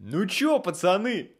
Ну чё, пацаны,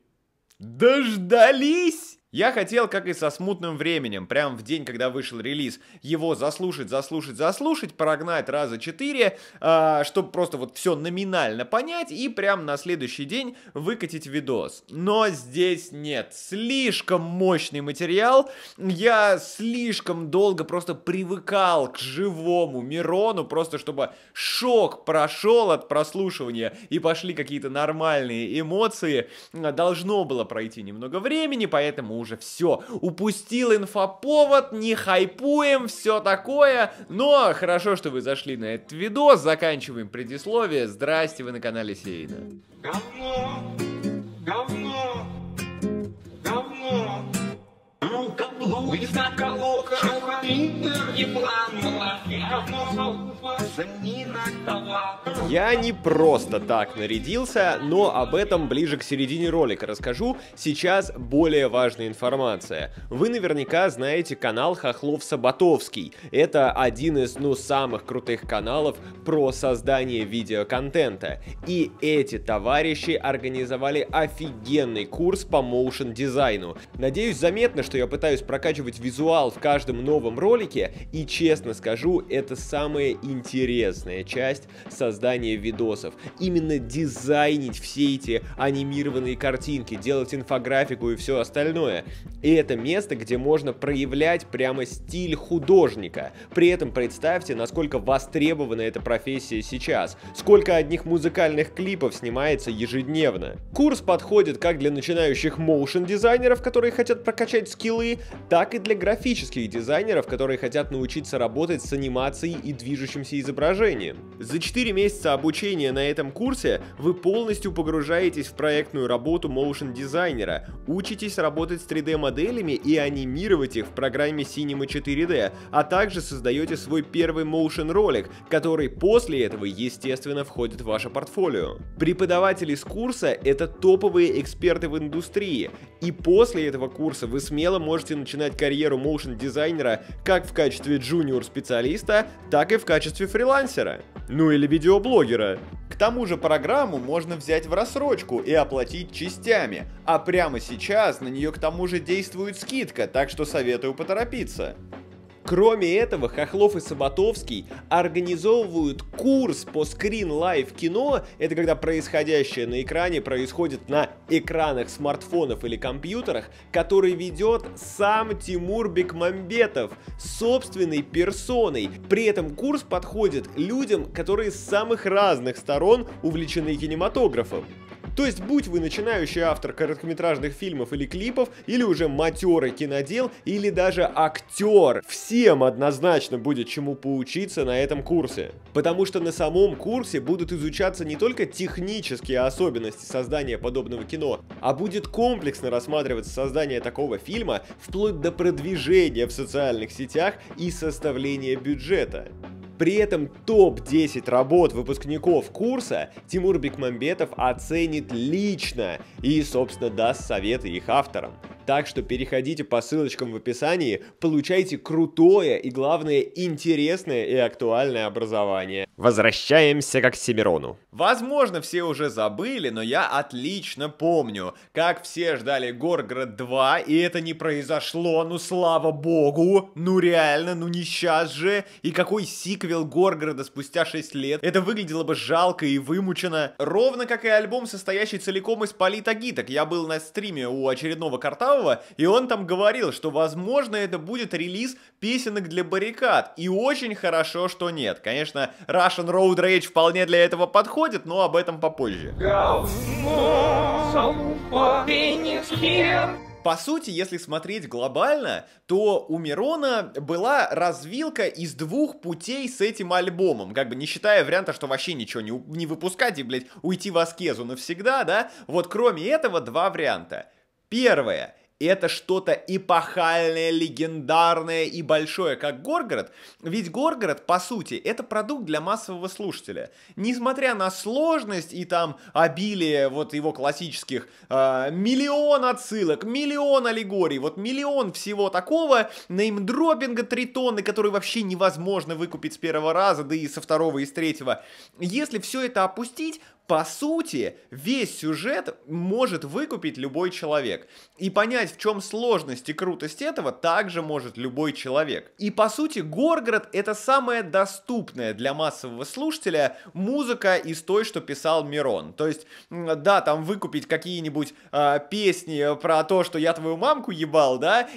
дождались? Я хотел, как и со «Смутным временем», прямо в день, когда вышел релиз, его заслушать, заслушать, заслушать, прогнать раза четыре, э, а, чтобы просто вот все номинально понять и прямо на следующий день выкатить видос. Но здесь нет. Слишком мощный материал. Я слишком долго просто привыкал к живому Мирону, просто чтобы шок прошел от прослушивания и пошли какие-то нормальные эмоции. Должно было пройти немного времени, поэтому уже все. Упустил инфоповод, не хайпуем, все такое. Но ну, а хорошо, что вы зашли на этот видос. Заканчиваем предисловие. Здрасте, вы на канале Сейна. Говно, говно, говно. Ну-ка. Целует на колоках я не просто так нарядился, но об этом ближе к середине ролика расскажу. Сейчас более важная информация. Вы наверняка знаете канал Хохлов Саботовский. Это один из, ну, самых крутых каналов про создание видеоконтента. И эти товарищи организовали офигенный курс по моушен-дизайну. Надеюсь, заметно, что я пытаюсь про прокачивать визуал в каждом новом ролике, и честно скажу, это самая интересная часть создания видосов. Именно дизайнить все эти анимированные картинки, делать инфографику и все остальное. И это место, где можно проявлять прямо стиль художника. При этом представьте, насколько востребована эта профессия сейчас, сколько одних музыкальных клипов снимается ежедневно. Курс подходит как для начинающих моушен-дизайнеров, которые хотят прокачать скиллы, так и для графических дизайнеров, которые хотят научиться работать с анимацией и движущимся изображением. За 4 месяца обучения на этом курсе вы полностью погружаетесь в проектную работу моушен дизайнера, учитесь работать с 3D-моделями и анимировать их в программе Cinema 4D, а также создаете свой первый моушен ролик, который после этого, естественно, входит в ваше портфолио. Преподаватели с курса — это топовые эксперты в индустрии, и после этого курса вы смело можете начинать начинать карьеру моушн-дизайнера как в качестве джуниор-специалиста, так и в качестве фрилансера. Ну или видеоблогера. К тому же программу можно взять в рассрочку и оплатить частями, а прямо сейчас на нее к тому же действует скидка, так что советую поторопиться. Кроме этого, Хохлов и Саботовский организовывают курс по скрин-лайв кино. Это когда происходящее на экране происходит на экранах смартфонов или компьютерах, который ведет сам Тимур Бекмамбетов собственной персоной. При этом курс подходит людям, которые с самых разных сторон увлечены кинематографом. То есть, будь вы начинающий автор короткометражных фильмов или клипов, или уже матерый кинодел, или даже актер, всем однозначно будет чему поучиться на этом курсе. Потому что на самом курсе будут изучаться не только технические особенности создания подобного кино, а будет комплексно рассматриваться создание такого фильма вплоть до продвижения в социальных сетях и составления бюджета. При этом топ-10 работ выпускников курса Тимур Бекмамбетов оценит лично и, собственно, даст советы их авторам. Так что переходите по ссылочкам в описании, получайте крутое и, главное, интересное и актуальное образование. Возвращаемся как к Симерону. Возможно, все уже забыли, но я отлично помню, как все ждали Горгород 2, и это не произошло, ну слава богу, ну реально, ну не сейчас же, и какой сиквел Горгорода спустя 6 лет, это выглядело бы жалко и вымучено. Ровно как и альбом, состоящий целиком из политагиток. Я был на стриме у очередного карта Курчавого, и он там говорил, что, возможно, это будет релиз песенок для баррикад. И очень хорошо, что нет. Конечно, Russian Road Rage вполне для этого подходит, но об этом попозже. По сути, если смотреть глобально, то у Мирона была развилка из двух путей с этим альбомом, как бы не считая варианта, что вообще ничего не, не выпускать и, блядь, уйти в аскезу навсегда, да? Вот кроме этого два варианта. Первое это что-то эпохальное, легендарное и большое, как Горгород. Ведь Горгород, по сути, это продукт для массового слушателя. Несмотря на сложность и там обилие вот его классических э, миллион отсылок, миллион аллегорий, вот миллион всего такого, неймдропинга три тонны, который вообще невозможно выкупить с первого раза, да и со второго и с третьего. Если все это опустить, по сути, весь сюжет может выкупить любой человек. И понять, в чем сложность и крутость этого, также может любой человек. И по сути, Горгород — это самая доступная для массового слушателя музыка из той, что писал Мирон. То есть, да, там выкупить какие-нибудь э, песни про то, что я твою мамку ебал, да?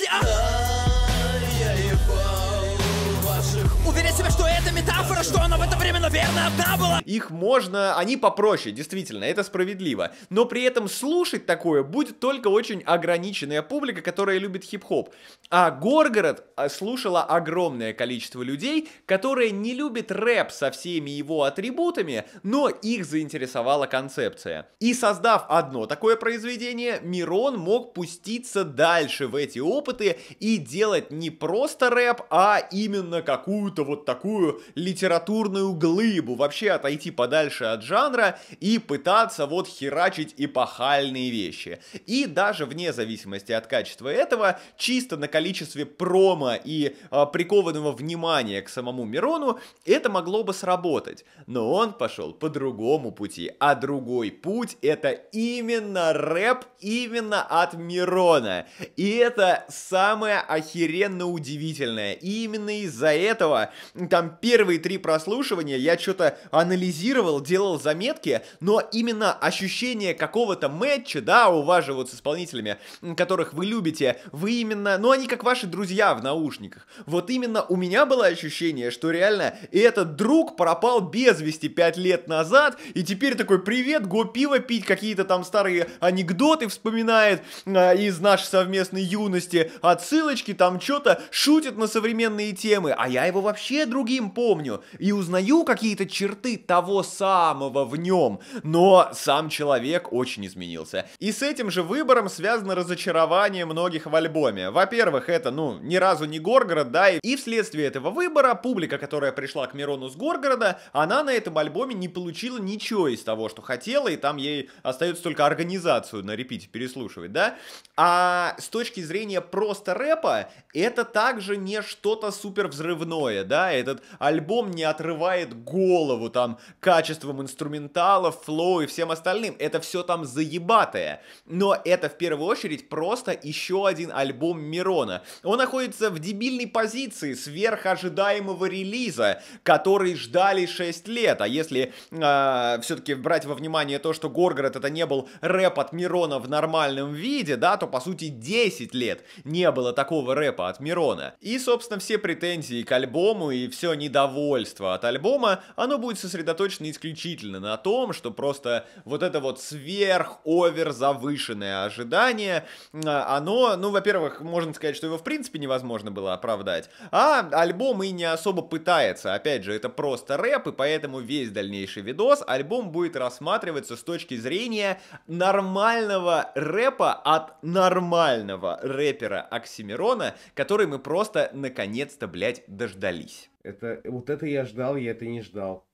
наверное, одна была. Их можно, они попроще, действительно, это справедливо. Но при этом слушать такое будет только очень ограниченная публика, которая любит хип-хоп. А Горгород а, слушала огромное количество людей, которые не любят рэп со всеми его атрибутами, но их заинтересовала концепция. И создав одно такое произведение, Мирон мог пуститься дальше в эти опыты и делать не просто рэп, а именно какую-то вот такую литературную глыбу лейбл, вообще отойти подальше от жанра и пытаться вот херачить эпохальные вещи. И даже вне зависимости от качества этого, чисто на количестве промо и а, прикованного внимания к самому Мирону, это могло бы сработать. Но он пошел по другому пути, а другой путь это именно рэп, именно от Мирона. И это самое охеренно удивительное. И именно из-за этого там первые три прослушивания я я что-то анализировал, делал заметки, но именно ощущение какого-то матча, да, у вас же вот с исполнителями, которых вы любите, вы именно, ну они как ваши друзья в наушниках. Вот именно у меня было ощущение, что реально этот друг пропал без вести пять лет назад, и теперь такой, привет, го пиво пить, какие-то там старые анекдоты вспоминает э, из нашей совместной юности, отсылочки, там что-то шутит на современные темы, а я его вообще другим помню, и узнаю, как какие-то черты того самого в нем, но сам человек очень изменился. И с этим же выбором связано разочарование многих в альбоме. Во-первых, это, ну, ни разу не Горгород, да, и, и вследствие этого выбора публика, которая пришла к Мирону с Горгорода, она на этом альбоме не получила ничего из того, что хотела, и там ей остается только организацию на репите переслушивать, да? А с точки зрения просто рэпа, это также не что-то супер взрывное, да? Этот альбом не отрывает голову там качеством инструменталов, флоу и всем остальным. Это все там заебатое. Но это в первую очередь просто еще один альбом Мирона. Он находится в дебильной позиции сверхожидаемого релиза, который ждали 6 лет. А если э, а, все-таки брать во внимание то, что Горгород это не был рэп от Мирона в нормальном виде, да, то по сути 10 лет не было такого рэпа от Мирона. И, собственно, все претензии к альбому и все недовольство от альбома оно будет сосредоточено исключительно на том, что просто вот это вот сверх-овер завышенное ожидание, а, оно, ну, во-первых, можно сказать, что его в принципе невозможно было оправдать, а альбом и не особо пытается, опять же, это просто рэп, и поэтому весь дальнейший видос альбом будет рассматриваться с точки зрения нормального рэпа от нормального рэпера Оксимирона, который мы просто наконец-то, блядь, дождались. Это, вот это я ждал, я это не ждал.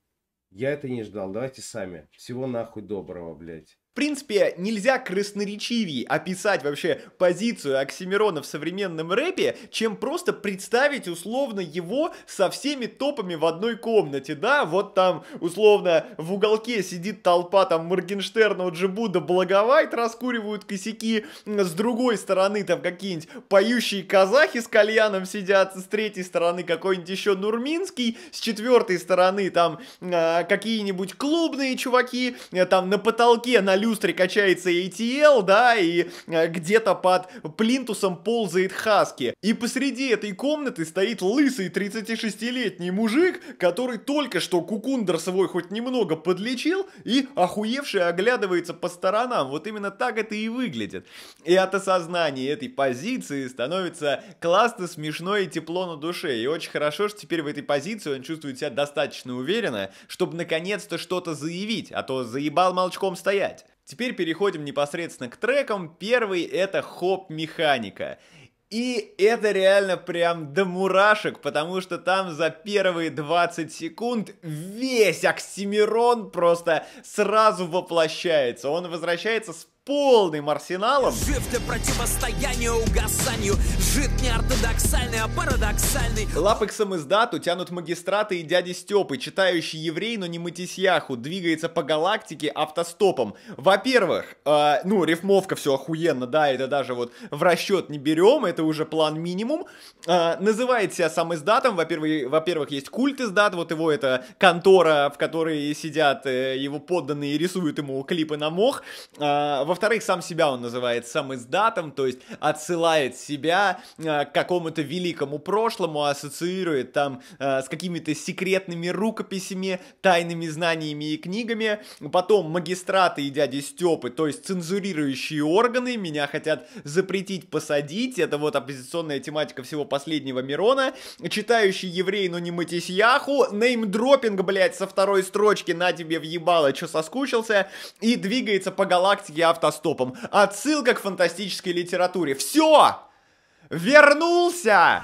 Я это не ждал. Давайте сами. Всего нахуй доброго, блядь. В принципе, нельзя красноречивее описать вообще позицию Оксимирона в современном рэпе, чем просто представить условно его со всеми топами в одной комнате, да, вот там условно в уголке сидит толпа там Моргенштерна, Джибуда, Благовайт раскуривают косяки, с другой стороны там какие-нибудь поющие казахи с кальяном сидят, с третьей стороны какой-нибудь еще Нурминский, с четвертой стороны там э, какие-нибудь клубные чуваки, э, там на потолке на люстре качается ATL, да, и э, где-то под плинтусом ползает Хаски. И посреди этой комнаты стоит лысый 36-летний мужик, который только что кукундер свой хоть немного подлечил и охуевший оглядывается по сторонам. Вот именно так это и выглядит. И от осознания этой позиции становится классно, смешно и тепло на душе. И очень хорошо, что теперь в этой позиции он чувствует себя достаточно уверенно, чтобы наконец-то что-то заявить, а то заебал молчком стоять. Теперь переходим непосредственно к трекам. Первый это хоп-механика. И это реально прям до мурашек, потому что там за первые 20 секунд весь Оксимирон просто сразу воплощается. Он возвращается с полным арсеналом. Жив ты противостоянию угасанию, жив не ортодоксальный, а парадоксальный. Лапексом из тянут магистраты и дяди Степы, читающий еврей, но не мытисьяху, двигается по галактике автостопом. Во-первых, э, ну, рифмовка все охуенно, да, это даже вот в расчет не берем, это уже план минимум. Э, называет себя сам издатом, во-первых, во-первых, есть культ издат, вот его это контора, в которой сидят э, его подданные и рисуют ему клипы на мох. Э, а, во во-вторых, сам себя он называет сам издатом, то есть отсылает себя э, к какому-то великому прошлому, ассоциирует там э, с какими-то секретными рукописями, тайными знаниями и книгами. Потом магистраты и дяди Степы, то есть цензурирующие органы, меня хотят запретить посадить. Это вот оппозиционная тематика всего последнего Мирона. Читающий еврей, но не мытись Яху. Неймдропинг, блядь, со второй строчки на тебе въебало, чё соскучился. И двигается по галактике авто автостопом. Отсылка к фантастической литературе. Все! вернулся!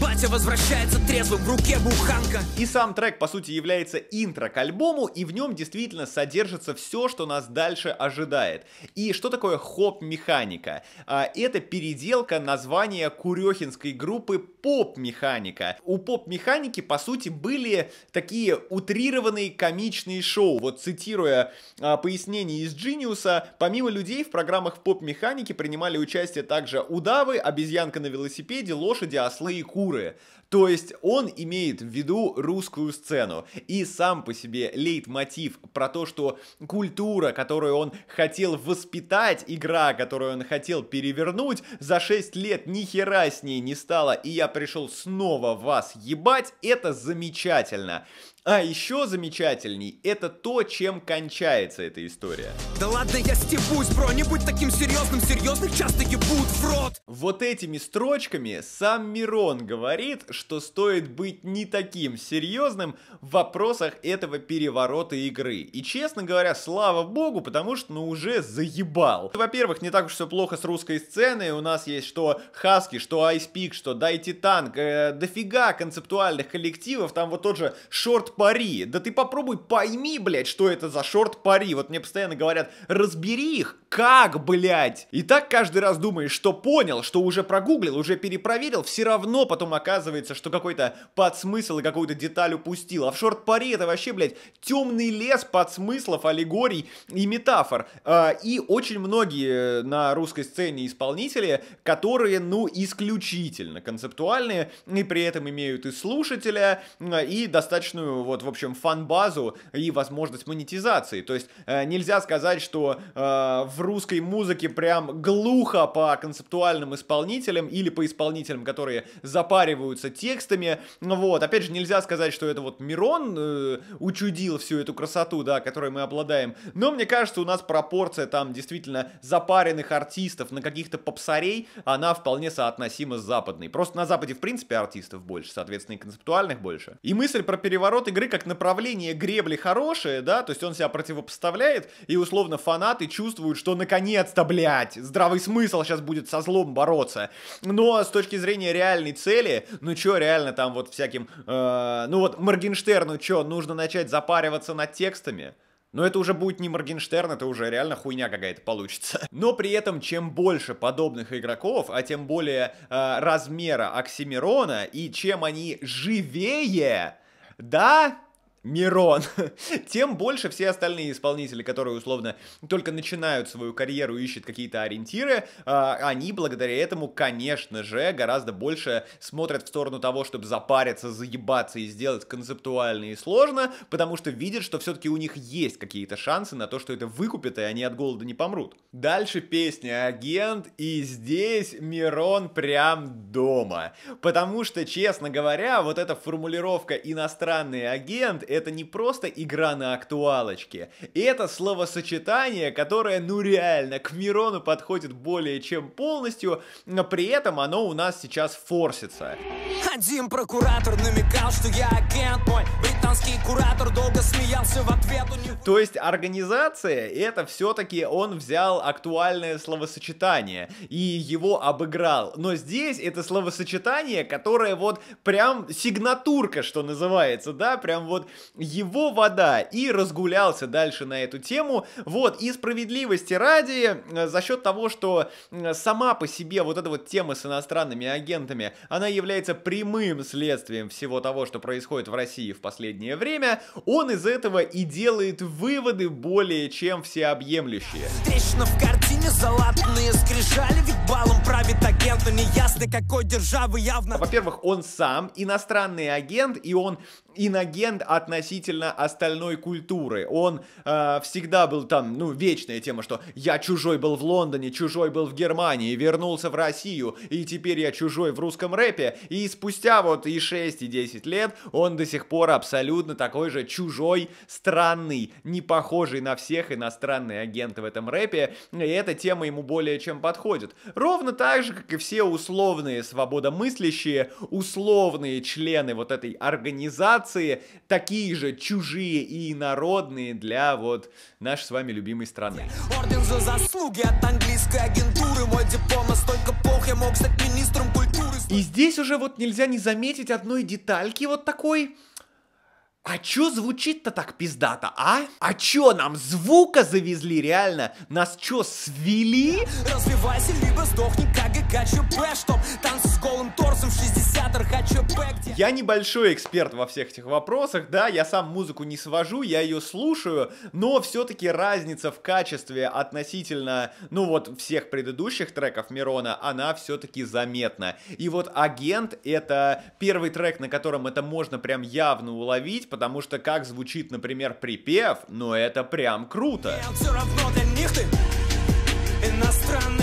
Батя возвращается трезвым, в руке буханка. И сам трек, по сути, является интро к альбому, и в нем действительно содержится все, что нас дальше ожидает. И что такое хоп-механика? А, это переделка названия курехинской группы поп-механика. У поп-механики, по сути, были такие утрированные комичные шоу. Вот цитируя а, пояснение из Джиниуса, помимо людей в программах поп-механики принимали участие также удавы, обезьянка на велосипеде, лошади, ослы и куры. То есть он имеет в виду русскую сцену. И сам по себе лейтмотив про то, что культура, которую он хотел воспитать, игра, которую он хотел перевернуть, за 6 лет ни хера с ней не стало, и я пришел снова вас ебать, это замечательно. А еще замечательней это то, чем кончается эта история. Да ладно, я стебусь, бро, не будь таким серьезным, серьезных часто ебут в рот. Вот этими строчками сам Мирон говорит, что стоит быть не таким серьезным в вопросах этого переворота игры. И честно говоря, слава богу, потому что ну уже заебал. Во-первых, не так уж все плохо с русской сценой, у нас есть что Хаски, что Айспик, что Дайте Танк, э, дофига концептуальных коллективов, там вот тот же Шорт шорт-пари. Да ты попробуй пойми, блядь, что это за шорт-пари. Вот мне постоянно говорят, разбери их, как, блядь? И так каждый раз думаешь, что понял, что уже прогуглил, уже перепроверил, все равно потом оказывается, что какой-то подсмысл и какую-то деталь упустил. А в шорт Пари это вообще, блядь, темный лес подсмыслов, аллегорий и метафор. А, и очень многие э, на русской сцене исполнители, которые, ну, исключительно концептуальные, и при этом имеют и слушателя, и достаточную вот, в общем, фан-базу и возможность монетизации. То есть э, нельзя сказать, что э, в русской музыке прям глухо по концептуальным исполнителям или по исполнителям, которые запариваются текстами. Ну вот, опять же, нельзя сказать, что это вот Мирон э, учудил всю эту красоту, да, которой мы обладаем. Но мне кажется, у нас пропорция там действительно запаренных артистов на каких-то попсарей, она вполне соотносима с западной. Просто на Западе, в принципе, артистов больше, соответственно, и концептуальных больше. И мысль про перевороты игры как направление гребли хорошее, да, то есть он себя противопоставляет, и условно фанаты чувствуют, что наконец-то, блядь, здравый смысл сейчас будет со злом бороться. Но с точки зрения реальной цели, ну чё реально там вот всяким, э, ну вот Моргенштерну чё, нужно начать запариваться над текстами? Но это уже будет не Моргенштерн, это уже реально хуйня какая-то получится. Но при этом, чем больше подобных игроков, а тем более э, размера Оксимирона, и чем они живее, да, Мирон, тем больше все остальные исполнители, которые условно только начинают свою карьеру, ищут какие-то ориентиры, а, они благодаря этому, конечно же, гораздо больше смотрят в сторону того, чтобы запариться, заебаться и сделать концептуально и сложно, потому что видят, что все-таки у них есть какие-то шансы на то, что это выкупят, и они от голода не помрут. Дальше песня «Агент», и здесь Мирон прям дома. Потому что, честно говоря, вот эта формулировка «иностранный агент» это не просто игра на актуалочке. Это словосочетание, которое, ну реально, к Мирону подходит более чем полностью, но при этом оно у нас сейчас форсится. Один прокуратор намекал, что я агент мой. Британский куратор долго смеялся в ответ. У него... То есть организация, это все-таки он взял актуальное словосочетание и его обыграл. Но здесь это словосочетание, которое вот прям сигнатурка, что называется, да, прям вот его вода, и разгулялся дальше на эту тему. Вот, и справедливости ради, э, за счет того, что э, сама по себе вот эта вот тема с иностранными агентами, она является прямым следствием всего того, что происходит в России в последнее время, он из этого и делает выводы более чем всеобъемлющие. Встречно в картине золотные скрижали, ведь балом правит агент, но неясно какой державы явно. Во-первых, он сам иностранный агент, и он иногент относительно остальной культуры. Он э, всегда был там, ну, вечная тема, что я чужой был в Лондоне, чужой был в Германии, вернулся в Россию, и теперь я чужой в русском рэпе. И спустя вот и 6, и 10 лет он до сих пор абсолютно такой же чужой, странный, не похожий на всех иностранный агент в этом рэпе. И эта тема ему более чем подходит. Ровно так же, как и все условные свободомыслящие, условные члены вот этой организации, ассоциации, такие же чужие и инородные для вот нашей с вами любимой страны. Орден за заслуги от английской агентуры, мой диплом, а плох, я мог стать министром культуры. И здесь уже вот нельзя не заметить одной детальки вот такой, а чё звучит-то так пиздато, а? А чё, нам звука завезли реально? Нас чё, свели? Развивайся, либо сдохни, как и КЧП, чтоб танцы с голым торсом 60 РХЧП. А где... Я небольшой эксперт во всех этих вопросах, да, я сам музыку не свожу, я ее слушаю, но все-таки разница в качестве относительно, ну вот, всех предыдущих треков Мирона, она все-таки заметна. И вот «Агент» — это первый трек, на котором это можно прям явно уловить, потому что как звучит, например, припев, но «Ну, это прям круто. Иностранный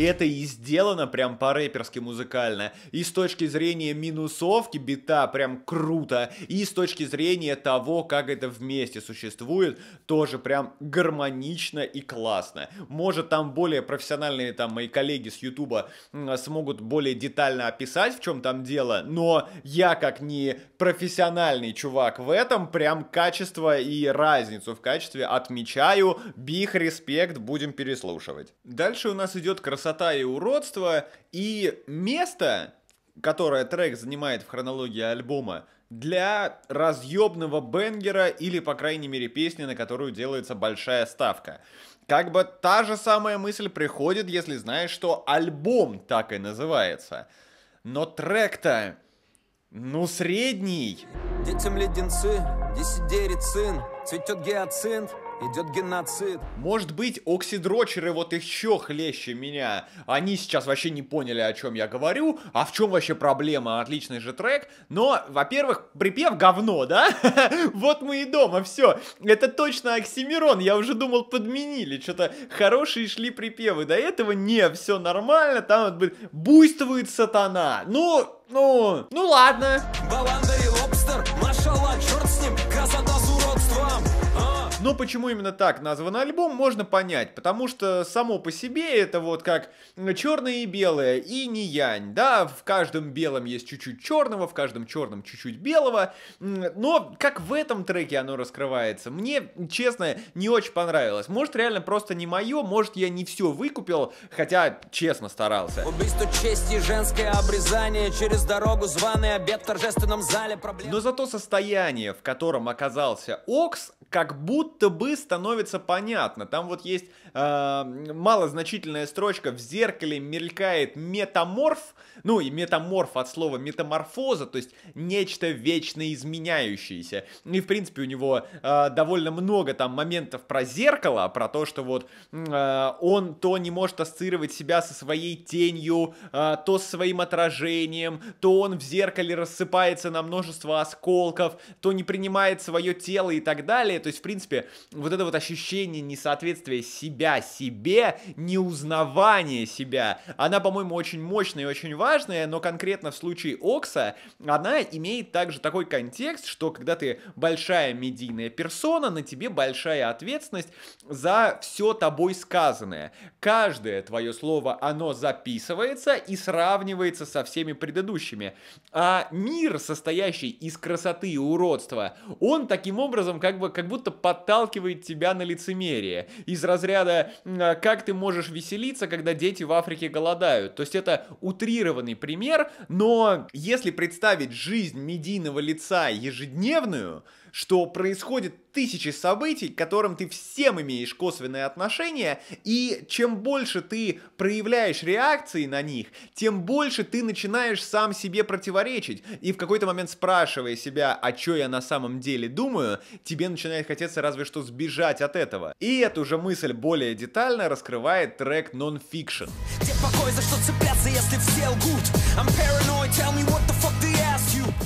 и это и сделано прям по-рэперски музыкально. И с точки зрения минусовки бита прям круто. И с точки зрения того, как это вместе существует, тоже прям гармонично и классно. Может там более профессиональные там мои коллеги с Ютуба смогут более детально описать, в чем там дело, но я как не профессиональный чувак в этом прям качество и разницу в качестве отмечаю. Бих, респект, будем переслушивать. Дальше у нас идет красота красота и уродство, и место, которое трек занимает в хронологии альбома, для разъебного бенгера или, по крайней мере, песни, на которую делается большая ставка. Как бы та же самая мысль приходит, если знаешь, что альбом так и называется. Но трек-то, ну, средний. Детям леденцы, десять цветет гиацинт, идет геноцид. Может быть, оксидрочеры вот еще хлеще меня. Они сейчас вообще не поняли, о чем я говорю, а в чем вообще проблема. Отличный же трек. Но, во-первых, припев говно, да? вот мы и дома, все. Это точно Оксимирон. Я уже думал, подменили. Что-то хорошие шли припевы. До этого не, все нормально. Там вот буйствует сатана. Ну, ну, ну ладно. Баланда и лобстер Но ну, почему именно так назван альбом, можно понять, потому что само по себе это вот как черное и белое, и не янь, да, в каждом белом есть чуть-чуть черного, в каждом черном чуть-чуть белого, но как в этом треке оно раскрывается, мне, честно, не очень понравилось. Может, реально просто не мое, может, я не все выкупил, хотя, честно, старался. Убийство чести, женское обрезание, через дорогу званый обед в торжественном зале. Проблем... Но зато состояние, в котором оказался Окс, как будто будто бы становится понятно. Там вот есть э, малозначительная строчка в зеркале мелькает метаморф, ну и метаморф от слова метаморфоза, то есть нечто вечно изменяющееся. И в принципе у него э, довольно много там моментов про зеркало, про то, что вот э, он то не может ассоциировать себя со своей тенью, э, то с своим отражением, то он в зеркале рассыпается на множество осколков, то не принимает свое тело и так далее. То есть в принципе вот это вот ощущение несоответствия себе себя себе, неузнавание себя. Она, по-моему, очень мощная и очень важная, но конкретно в случае Окса она имеет также такой контекст, что когда ты большая медийная персона, на тебе большая ответственность за все тобой сказанное. Каждое твое слово, оно записывается и сравнивается со всеми предыдущими. А мир, состоящий из красоты и уродства, он таким образом как бы как будто подталкивает тебя на лицемерие. Из разряда надо, а, как ты можешь веселиться, когда дети в Африке голодают. То есть это утрированный пример, но если представить жизнь медийного лица ежедневную, что происходит тысячи событий, к которым ты всем имеешь косвенное отношение, и чем больше ты проявляешь реакции на них, тем больше ты начинаешь сам себе противоречить. И в какой-то момент спрашивая себя, а что я на самом деле думаю, тебе начинает хотеться разве что сбежать от этого. И эту же мысль более детально раскрывает трек Nonfiction. Где покой, за что цепляться, если все лгут? I'm paranoid, tell me what the fuck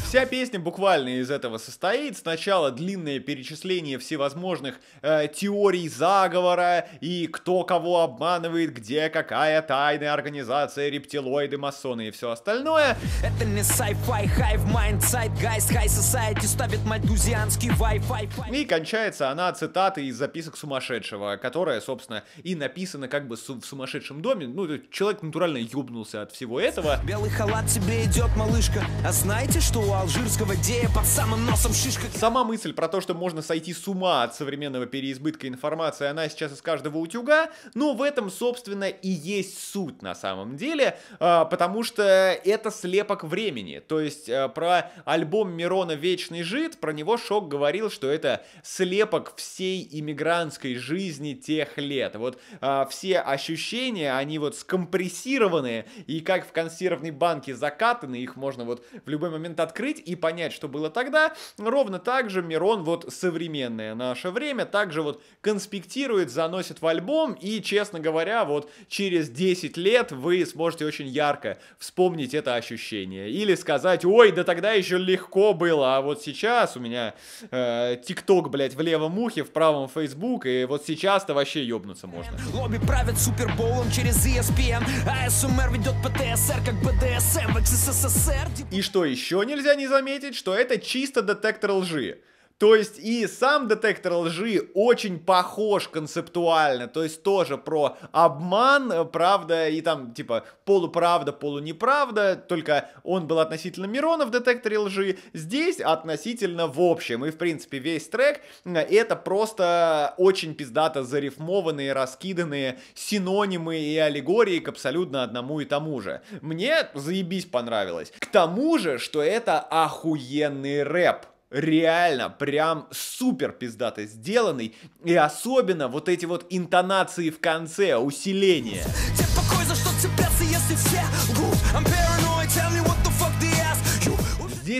Вся песня буквально из этого состоит. Сначала длинное перечисление всевозможных э, теорий заговора и кто кого обманывает, где какая тайная организация, рептилоиды, масоны и все остальное. Это не sci-fi, hive mind, zeitgeist, high society ставит мальтузианский Wi-Fi. И кончается она цитатой из записок сумасшедшего, которая, собственно, и написана как бы в сумасшедшем доме. Ну, человек натурально ёбнулся от всего этого. Белый халат тебе идет, малышка, а знаете что у алжирского дея под самым носом шишка... Сама мысль про то, что можно сойти с ума от современного переизбытка информации, она сейчас из каждого утюга, но в этом, собственно, и есть суть на самом деле, а, потому что это слепок времени. То есть а, про альбом Мирона «Вечный жид», про него Шок говорил, что это слепок всей иммигрантской жизни тех лет. Вот а, все ощущения, они вот скомпрессированы и как в консервной банке закатаны, их можно вот в любой момент что открыть и понять, что было тогда. Ровно так же Мирон, вот современное наше время, также вот конспектирует, заносит в альбом, и, честно говоря, вот через 10 лет вы сможете очень ярко вспомнить это ощущение. Или сказать, ой, да тогда еще легко было, а вот сейчас у меня э, тикток, э, блядь, в левом ухе, в правом Фейсбук и вот сейчас-то вообще ёбнуться можно. Лобби правят суперболом через ESPN, АСМР ведет ПТСР как БДСМ в XSSR. И что еще нельзя не заметить, что это чисто детектор лжи. То есть и сам детектор лжи очень похож концептуально, то есть тоже про обман, правда, и там типа полуправда, полунеправда, только он был относительно Мирона в детекторе лжи, здесь относительно в общем. И в принципе весь трек это просто очень пиздато зарифмованные, раскиданные синонимы и аллегории к абсолютно одному и тому же. Мне заебись понравилось. К тому же, что это охуенный рэп реально прям супер пиздато сделанный. И особенно вот эти вот интонации в конце, усиление. Тебе покой, за что цепляться, если все лгут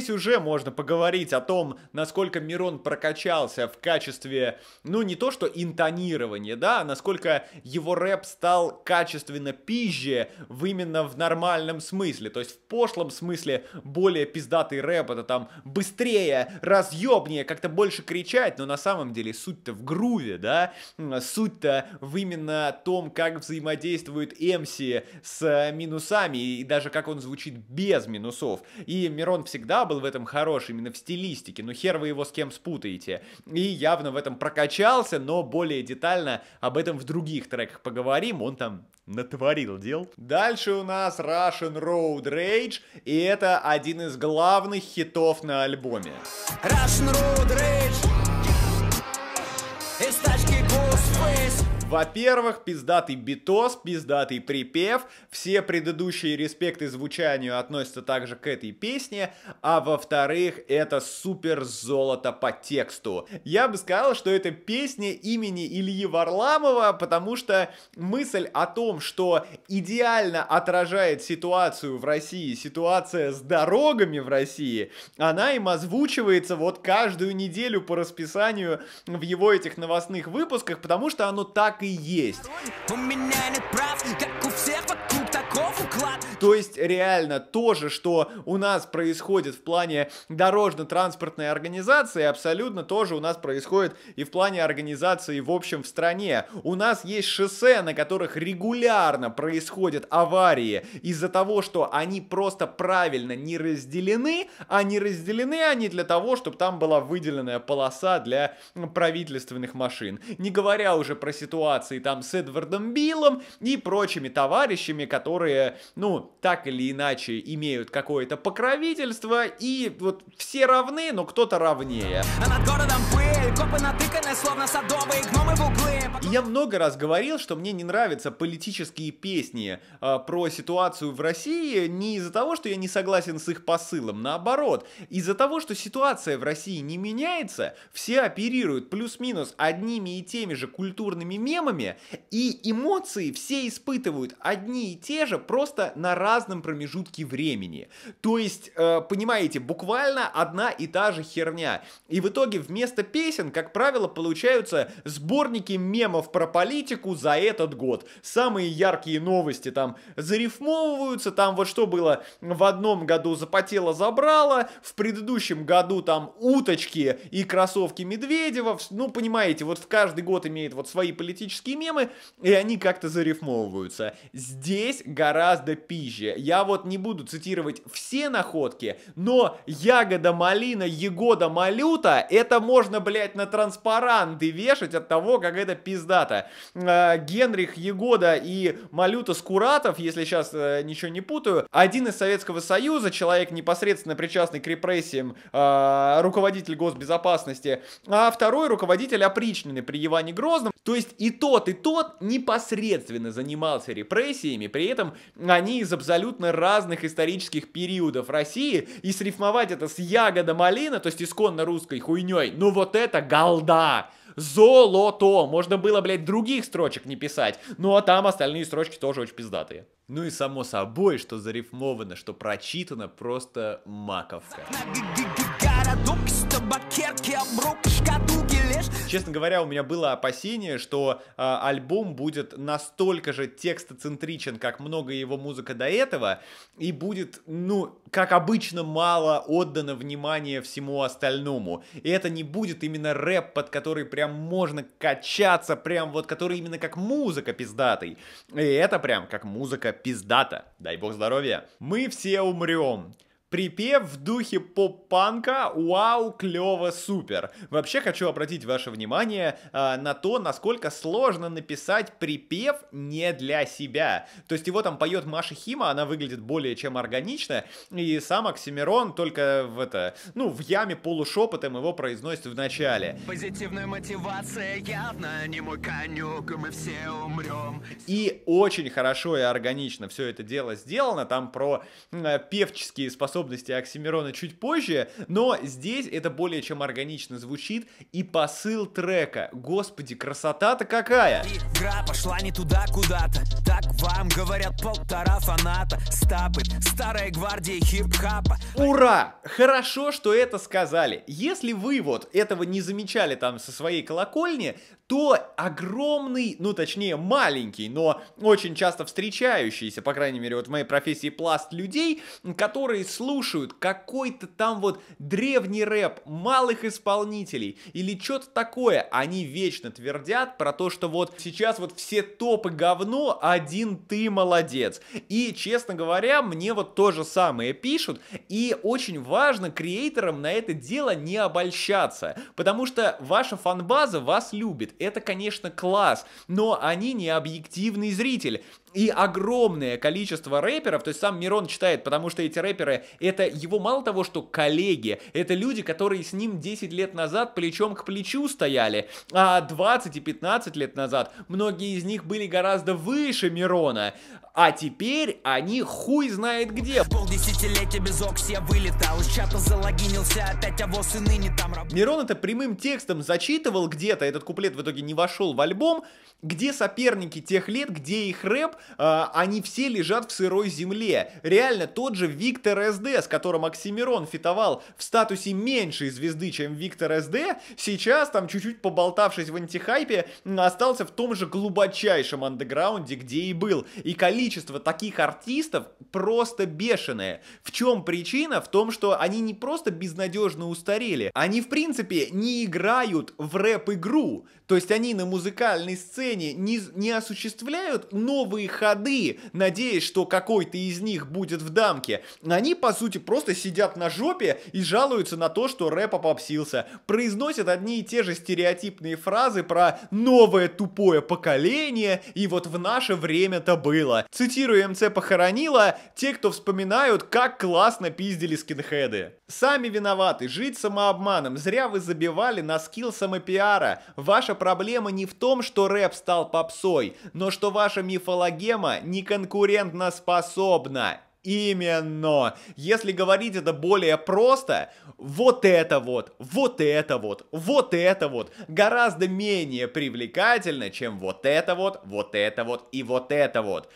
здесь уже можно поговорить о том, насколько Мирон прокачался в качестве, ну не то что интонирования, да, а насколько его рэп стал качественно пизже в именно в нормальном смысле. То есть в пошлом смысле более пиздатый рэп, это там быстрее, разъебнее, как-то больше кричать, но на самом деле суть-то в груве, да, суть-то в именно том, как взаимодействует Эмси с минусами и даже как он звучит без минусов. И Мирон всегда всегда был в этом хорош, именно в стилистике, но ну, хер вы его с кем спутаете. И явно в этом прокачался, но более детально об этом в других треках поговорим, он там натворил дел. Дальше у нас Russian Road Rage, и это один из главных хитов на альбоме. Russian Road Rage Во-первых, пиздатый битос, пиздатый припев, все предыдущие респекты звучанию относятся также к этой песне, а во-вторых, это супер золото по тексту. Я бы сказал, что это песня имени Ильи Варламова, потому что мысль о том, что идеально отражает ситуацию в России, ситуация с дорогами в России, она им озвучивается вот каждую неделю по расписанию в его этих новостных выпусках, потому что оно так и есть. У меня нет прав, как у всех вокруг то есть реально то же, что у нас происходит в плане дорожно-транспортной организации, абсолютно тоже у нас происходит и в плане организации в общем в стране. У нас есть шоссе, на которых регулярно происходят аварии из-за того, что они просто правильно не разделены, а не разделены они для того, чтобы там была выделенная полоса для правительственных машин. Не говоря уже про ситуации там с Эдвардом Биллом и прочими товарищами, которые, ну, так или иначе имеют какое-то покровительство, и вот все равны, но кто-то равнее. Я много раз говорил, что мне не нравятся политические песни э, про ситуацию в России не из-за того, что я не согласен с их посылом, наоборот, из-за того, что ситуация в России не меняется, все оперируют плюс-минус одними и теми же культурными мемами, и эмоции все испытывают одни и те же, просто на на разном промежутке времени. То есть, э, понимаете, буквально одна и та же херня. И в итоге вместо песен, как правило, получаются сборники мемов про политику за этот год. Самые яркие новости там зарифмовываются, там вот что было в одном году запотело забрало, в предыдущем году там уточки и кроссовки Медведева, ну понимаете, вот в каждый год имеет вот свои политические мемы, и они как-то зарифмовываются. Здесь гораздо пи Париже. Я вот не буду цитировать все находки, но ягода, малина, ягода, малюта, это можно, блядь, на транспаранты вешать от того, как это пиздато. А, Генрих Егода и Малюта Скуратов, если сейчас э, ничего не путаю, один из Советского Союза, человек непосредственно причастный к репрессиям, а, руководитель госбезопасности, а второй руководитель опричнины при Иване Грозном. То есть и тот, и тот непосредственно занимался репрессиями, при этом они из абсолютно разных исторических периодов России, и срифмовать это с ягода малина, то есть исконно русской хуйней, ну вот это голда! Золото! Можно было, блядь, других строчек не писать. Ну а там остальные строчки тоже очень пиздатые. Ну и само собой, что зарифмовано, что прочитано, просто маковка честно говоря, у меня было опасение, что э, альбом будет настолько же текстоцентричен, как много его музыка до этого, и будет, ну, как обычно, мало отдано внимание всему остальному. И это не будет именно рэп, под который прям можно качаться, прям вот который именно как музыка пиздатый. И это прям как музыка пиздата. Дай бог здоровья. Мы все умрем. Припев в духе поп-панка «Вау, клево, супер». Вообще хочу обратить ваше внимание э, на то, насколько сложно написать припев не для себя. То есть его там поет Маша Хима, она выглядит более чем органично, и сам Оксимирон только в это, ну, в яме полушепотом его произносит в начале. Позитивная мотивация явно не мой конек, мы все умрем. И очень хорошо и органично все это дело сделано, там про э, певческие способности способности Оксимирона чуть позже, но здесь это более чем органично звучит и посыл трека. Господи, красота-то какая! Игра пошла не туда куда-то, так вам говорят полтора фаната, стапы, старая гвардия хип-хапа. Ура! Хорошо, что это сказали. Если вы вот этого не замечали там со своей колокольни, то огромный, ну точнее маленький, но очень часто встречающийся, по крайней мере вот в моей профессии, пласт людей, которые слушают какой-то там вот древний рэп малых исполнителей или что-то такое. Они вечно твердят про то, что вот сейчас вот все топы говно, один ты молодец. И, честно говоря, мне вот то же самое пишут, и очень важно креаторам на это дело не обольщаться, потому что ваша фанбаза вас любит, это, конечно, класс, но они не объективный зритель и огромное количество рэперов, то есть сам Мирон читает, потому что эти рэперы, это его мало того, что коллеги, это люди, которые с ним 10 лет назад плечом к плечу стояли, а 20 и 15 лет назад многие из них были гораздо выше Мирона, а теперь они хуй знает где. Полдесятилетия без окс я вылетал, из чата залогинился, опять авос и ныне там работал. Мирон это прямым текстом зачитывал где-то, этот куплет в итоге не вошел в альбом, где соперники тех лет, где их рэп, э, они все лежат в сырой земле. Реально, тот же Виктор СД, с которым Оксимирон фитовал в статусе меньшей звезды, чем Виктор СД, сейчас, там, чуть-чуть поболтавшись в антихайпе, остался в том же глубочайшем андеграунде, где и был. И количество таких артистов просто бешеное. В чем причина? В том, что они не просто безнадежно устарели, они, в принципе, не играют в рэп-игру. То есть они на музыкальной сцене не, не осуществляют новые ходы, надеясь, что какой-то из них будет в дамке. Они, по сути, просто сидят на жопе и жалуются на то, что рэп попсился. Произносят одни и те же стереотипные фразы про «новое тупое поколение» и «вот в наше время-то было». Цитирую МЦ похоронила, те, кто вспоминают, как классно пиздили скинхеды. Сами виноваты, жить самообманом, зря вы забивали на скилл самопиара. Ваша проблема не в том, что рэп стал попсой, но что ваша мифологема не конкурентно способна. Именно. Если говорить это более просто, вот это вот, вот это вот, вот это вот гораздо менее привлекательно, чем вот это вот, вот это вот и вот это вот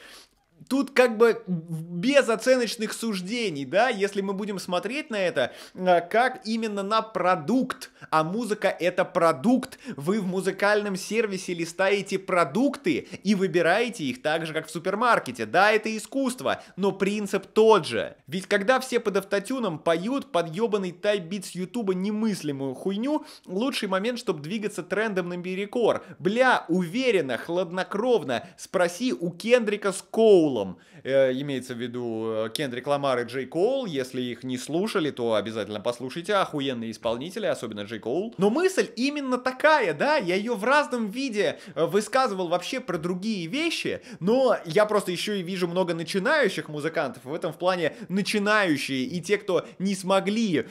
тут как бы без оценочных суждений, да, если мы будем смотреть на это, э, как именно на продукт, а музыка это продукт, вы в музыкальном сервисе листаете продукты и выбираете их так же, как в супермаркете, да, это искусство, но принцип тот же, ведь когда все под автотюном поют под ебаный тайп-бит с ютуба немыслимую хуйню, лучший момент, чтобы двигаться трендом на перекор, бля, уверенно, хладнокровно, спроси у Кендрика Скоу Fulham Э, имеется в виду э, Кендрик Ламар и Джей Коул. Если их не слушали, то обязательно послушайте. Охуенные исполнители, особенно Джей Коул. Но мысль именно такая, да? Я ее в разном виде э, высказывал вообще про другие вещи, но я просто еще и вижу много начинающих музыкантов. В этом в плане начинающие и те, кто не смогли э,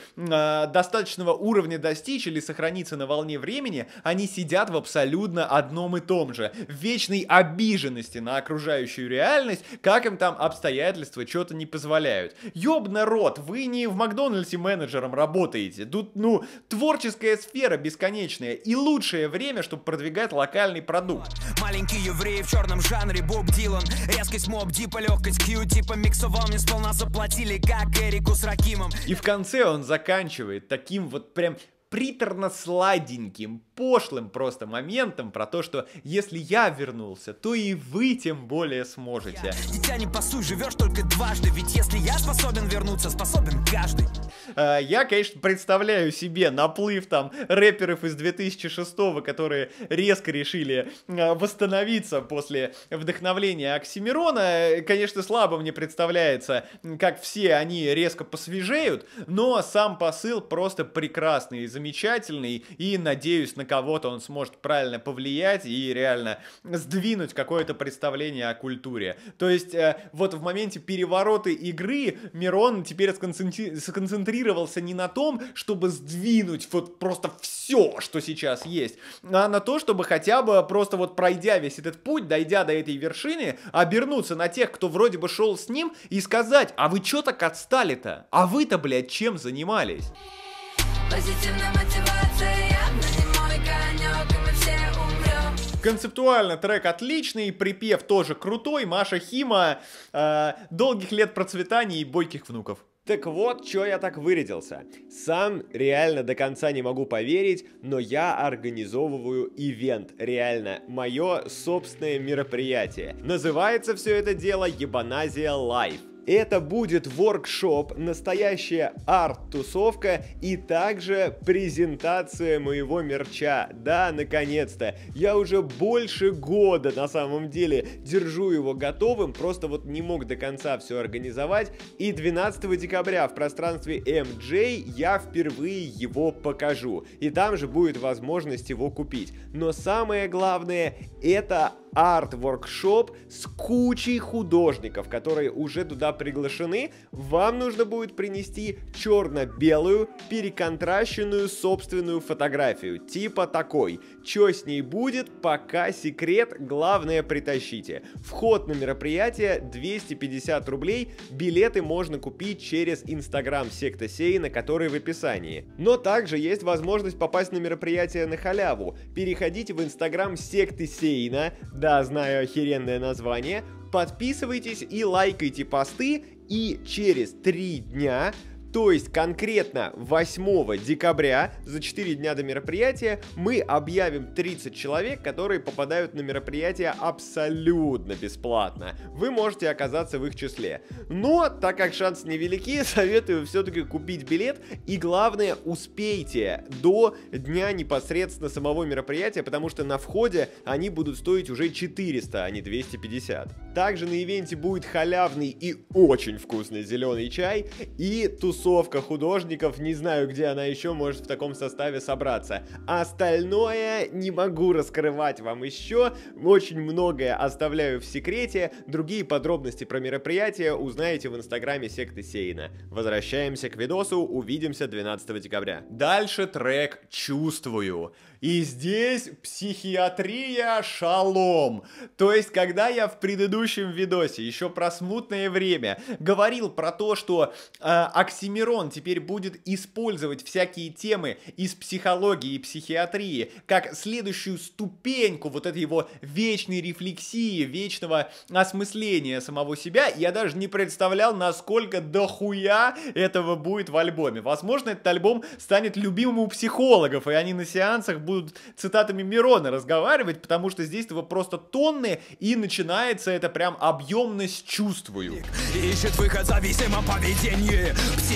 достаточного уровня достичь или сохраниться на волне времени, они сидят в абсолютно одном и том же. В вечной обиженности на окружающую реальность, как им там там обстоятельства что-то не позволяют. Ёб народ, вы не в Макдональдсе менеджером работаете. Тут, ну, творческая сфера бесконечная и лучшее время, чтобы продвигать локальный продукт. Маленький еврей в черном жанре Боб Дилан. Резкость моб дипа, легкость кью, типа миксовал, мне сполна заплатили, как Эрику с Ракимом. И в конце он заканчивает таким вот прям приторно-сладеньким, пошлым просто моментом про то, что если я вернулся, то и вы тем более сможете. Дитя не пасуй, живешь только дважды, ведь если я способен вернуться, способен каждый. Э, я, конечно, представляю себе наплыв там рэперов из 2006 которые резко решили э, восстановиться после вдохновления Оксимирона. Конечно, слабо мне представляется, как все они резко посвежеют, но сам посыл просто прекрасный. Из замечательный, и, надеюсь, на кого-то он сможет правильно повлиять и реально сдвинуть какое-то представление о культуре. То есть, э, вот в моменте перевороты игры Мирон теперь сконцентрировался не на том, чтобы сдвинуть вот просто все, что сейчас есть, а на то, чтобы хотя бы просто вот пройдя весь этот путь, дойдя до этой вершины, обернуться на тех, кто вроде бы шел с ним, и сказать, а вы чё так отстали-то? А вы-то, блядь, чем занимались? Концептуально трек отличный, припев тоже крутой, Маша Хима, э, долгих лет процветания и бойких внуков. Так вот, чё я так вырядился. Сам реально до конца не могу поверить, но я организовываю ивент, реально, мое собственное мероприятие. Называется все это дело Ебаназия Лайф. Это будет воркшоп, настоящая арт-тусовка и также презентация моего мерча. Да, наконец-то. Я уже больше года на самом деле держу его готовым, просто вот не мог до конца все организовать. И 12 декабря в пространстве MJ я впервые его покажу. И там же будет возможность его купить. Но самое главное это арт-воркшоп с кучей художников, которые уже туда приглашены, вам нужно будет принести черно-белую, переконтращенную собственную фотографию, типа такой. Чё с ней будет, пока секрет, главное притащите. Вход на мероприятие 250 рублей, билеты можно купить через инстаграм секта сей на который в описании. Но также есть возможность попасть на мероприятие на халяву. Переходите в инстаграм секты Сейна, да, знаю охеренное название, подписывайтесь и лайкайте посты, и через три дня то есть конкретно 8 декабря, за 4 дня до мероприятия, мы объявим 30 человек, которые попадают на мероприятие абсолютно бесплатно. Вы можете оказаться в их числе. Но, так как шансы невелики, советую все-таки купить билет и главное, успейте до дня непосредственно самого мероприятия, потому что на входе они будут стоить уже 400, а не 250. Также на ивенте будет халявный и очень вкусный зеленый чай и тусовка тусовка художников, не знаю, где она еще может в таком составе собраться. Остальное не могу раскрывать вам еще, очень многое оставляю в секрете, другие подробности про мероприятие узнаете в инстаграме секты Сейна. Возвращаемся к видосу, увидимся 12 декабря. Дальше трек «Чувствую». И здесь психиатрия шалом. То есть, когда я в предыдущем видосе еще про смутное время говорил про то, что э, оксимирон Оксимирон теперь будет использовать всякие темы из психологии и психиатрии как следующую ступеньку вот этой его вечной рефлексии, вечного осмысления самого себя. Я даже не представлял, насколько дохуя этого будет в альбоме. Возможно, этот альбом станет любимым у психологов, и они на сеансах будут цитатами Мирона разговаривать, потому что здесь его просто тонны, и начинается это прям объемность чувствую. Ищет выход зависимом поведении,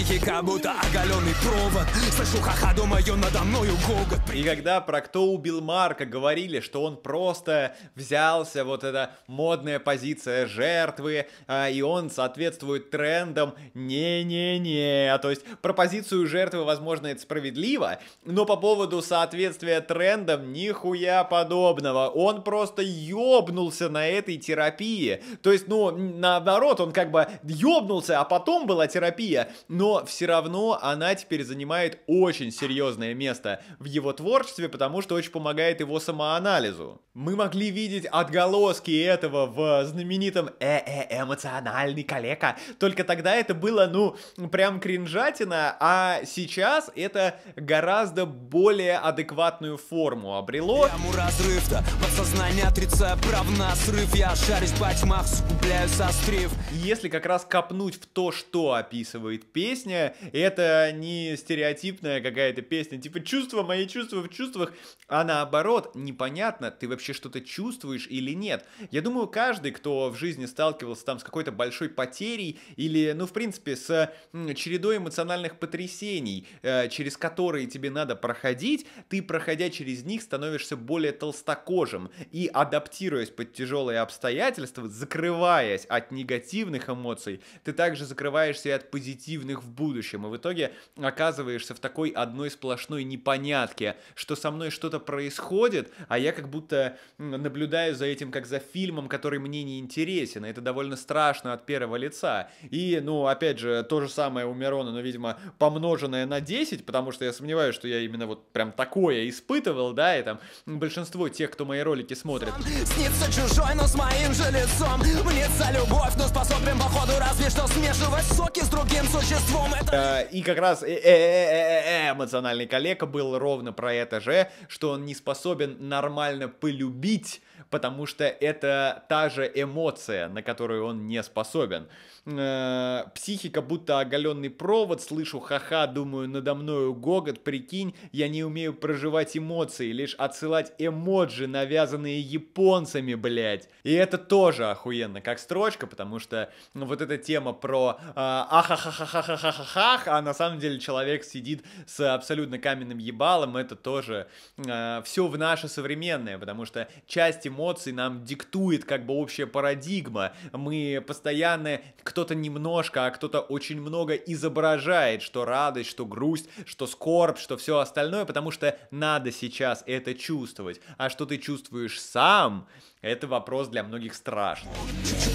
крики, как будто оголенный провод Слышу ха-ха, думаю, надо мною гогот И когда про кто убил Марка говорили, что он просто взялся, вот эта модная позиция жертвы, а, и он соответствует трендам, не-не-не, а то есть про позицию жертвы, возможно, это справедливо, но по поводу соответствия трендам нихуя подобного, он просто ёбнулся на этой терапии, то есть, ну, наоборот, он как бы ёбнулся, а потом была терапия, но все равно она теперь занимает очень серьезное место в его творчестве, потому что очень помогает его самоанализу. Мы могли видеть отголоски этого в знаменитом «Э-э, эмоциональный коллега», только тогда это было, ну, прям кринжатина, а сейчас это гораздо более адекватную форму обрело. разрыв-то, подсознание отрицая прав на срыв, я шарюсь по тьмах, сгубляю сострив. Если как раз копнуть в то, что описывает песня, песня, и это не стереотипная какая-то песня, типа чувства, мои чувства в чувствах, а наоборот, непонятно, ты вообще что-то чувствуешь или нет. Я думаю, каждый, кто в жизни сталкивался там с какой-то большой потерей или, ну, в принципе, с чередой эмоциональных потрясений, э, через которые тебе надо проходить, ты, проходя через них, становишься более толстокожим и, адаптируясь под тяжелые обстоятельства, закрываясь от негативных эмоций, ты также закрываешься и от позитивных в будущем. И в итоге оказываешься в такой одной сплошной непонятке, что со мной что-то происходит, а я как будто наблюдаю за этим как за фильмом, который мне не интересен. И это довольно страшно от первого лица. И, ну, опять же, то же самое у Мирона, но, видимо, помноженное на 10, потому что я сомневаюсь, что я именно вот прям такое испытывал, да, и там большинство тех, кто мои ролики смотрит. Снится чужой, но с моим же лицом. Мнится любовь, но способен походу разве что смешивать соки с другим существом. Э, и как раз э, э, эмоциональный коллега был ровно про это же, что он не способен нормально полюбить, потому что это та же эмоция, на которую он не способен. Э, психика будто оголенный провод, слышу ха-ха, думаю, надо мною гогот, прикинь, я не умею проживать эмоции, лишь отсылать эмоджи, навязанные японцами, блядь. И это тоже охуенно, как строчка, потому что ну, вот эта тема про э, а, ахахахахахахахах, а на самом деле человек сидит с абсолютно каменным ебалом, это тоже э, а, все в наше современное, потому что часть эмоций нам диктует как бы общая парадигма, мы постоянно, кто-то немножко, а кто-то очень много изображает, что радость, что грусть, что скорбь, что все остальное, потому что надо сейчас это чувствовать. А что ты чувствуешь сам, это вопрос для многих страшный.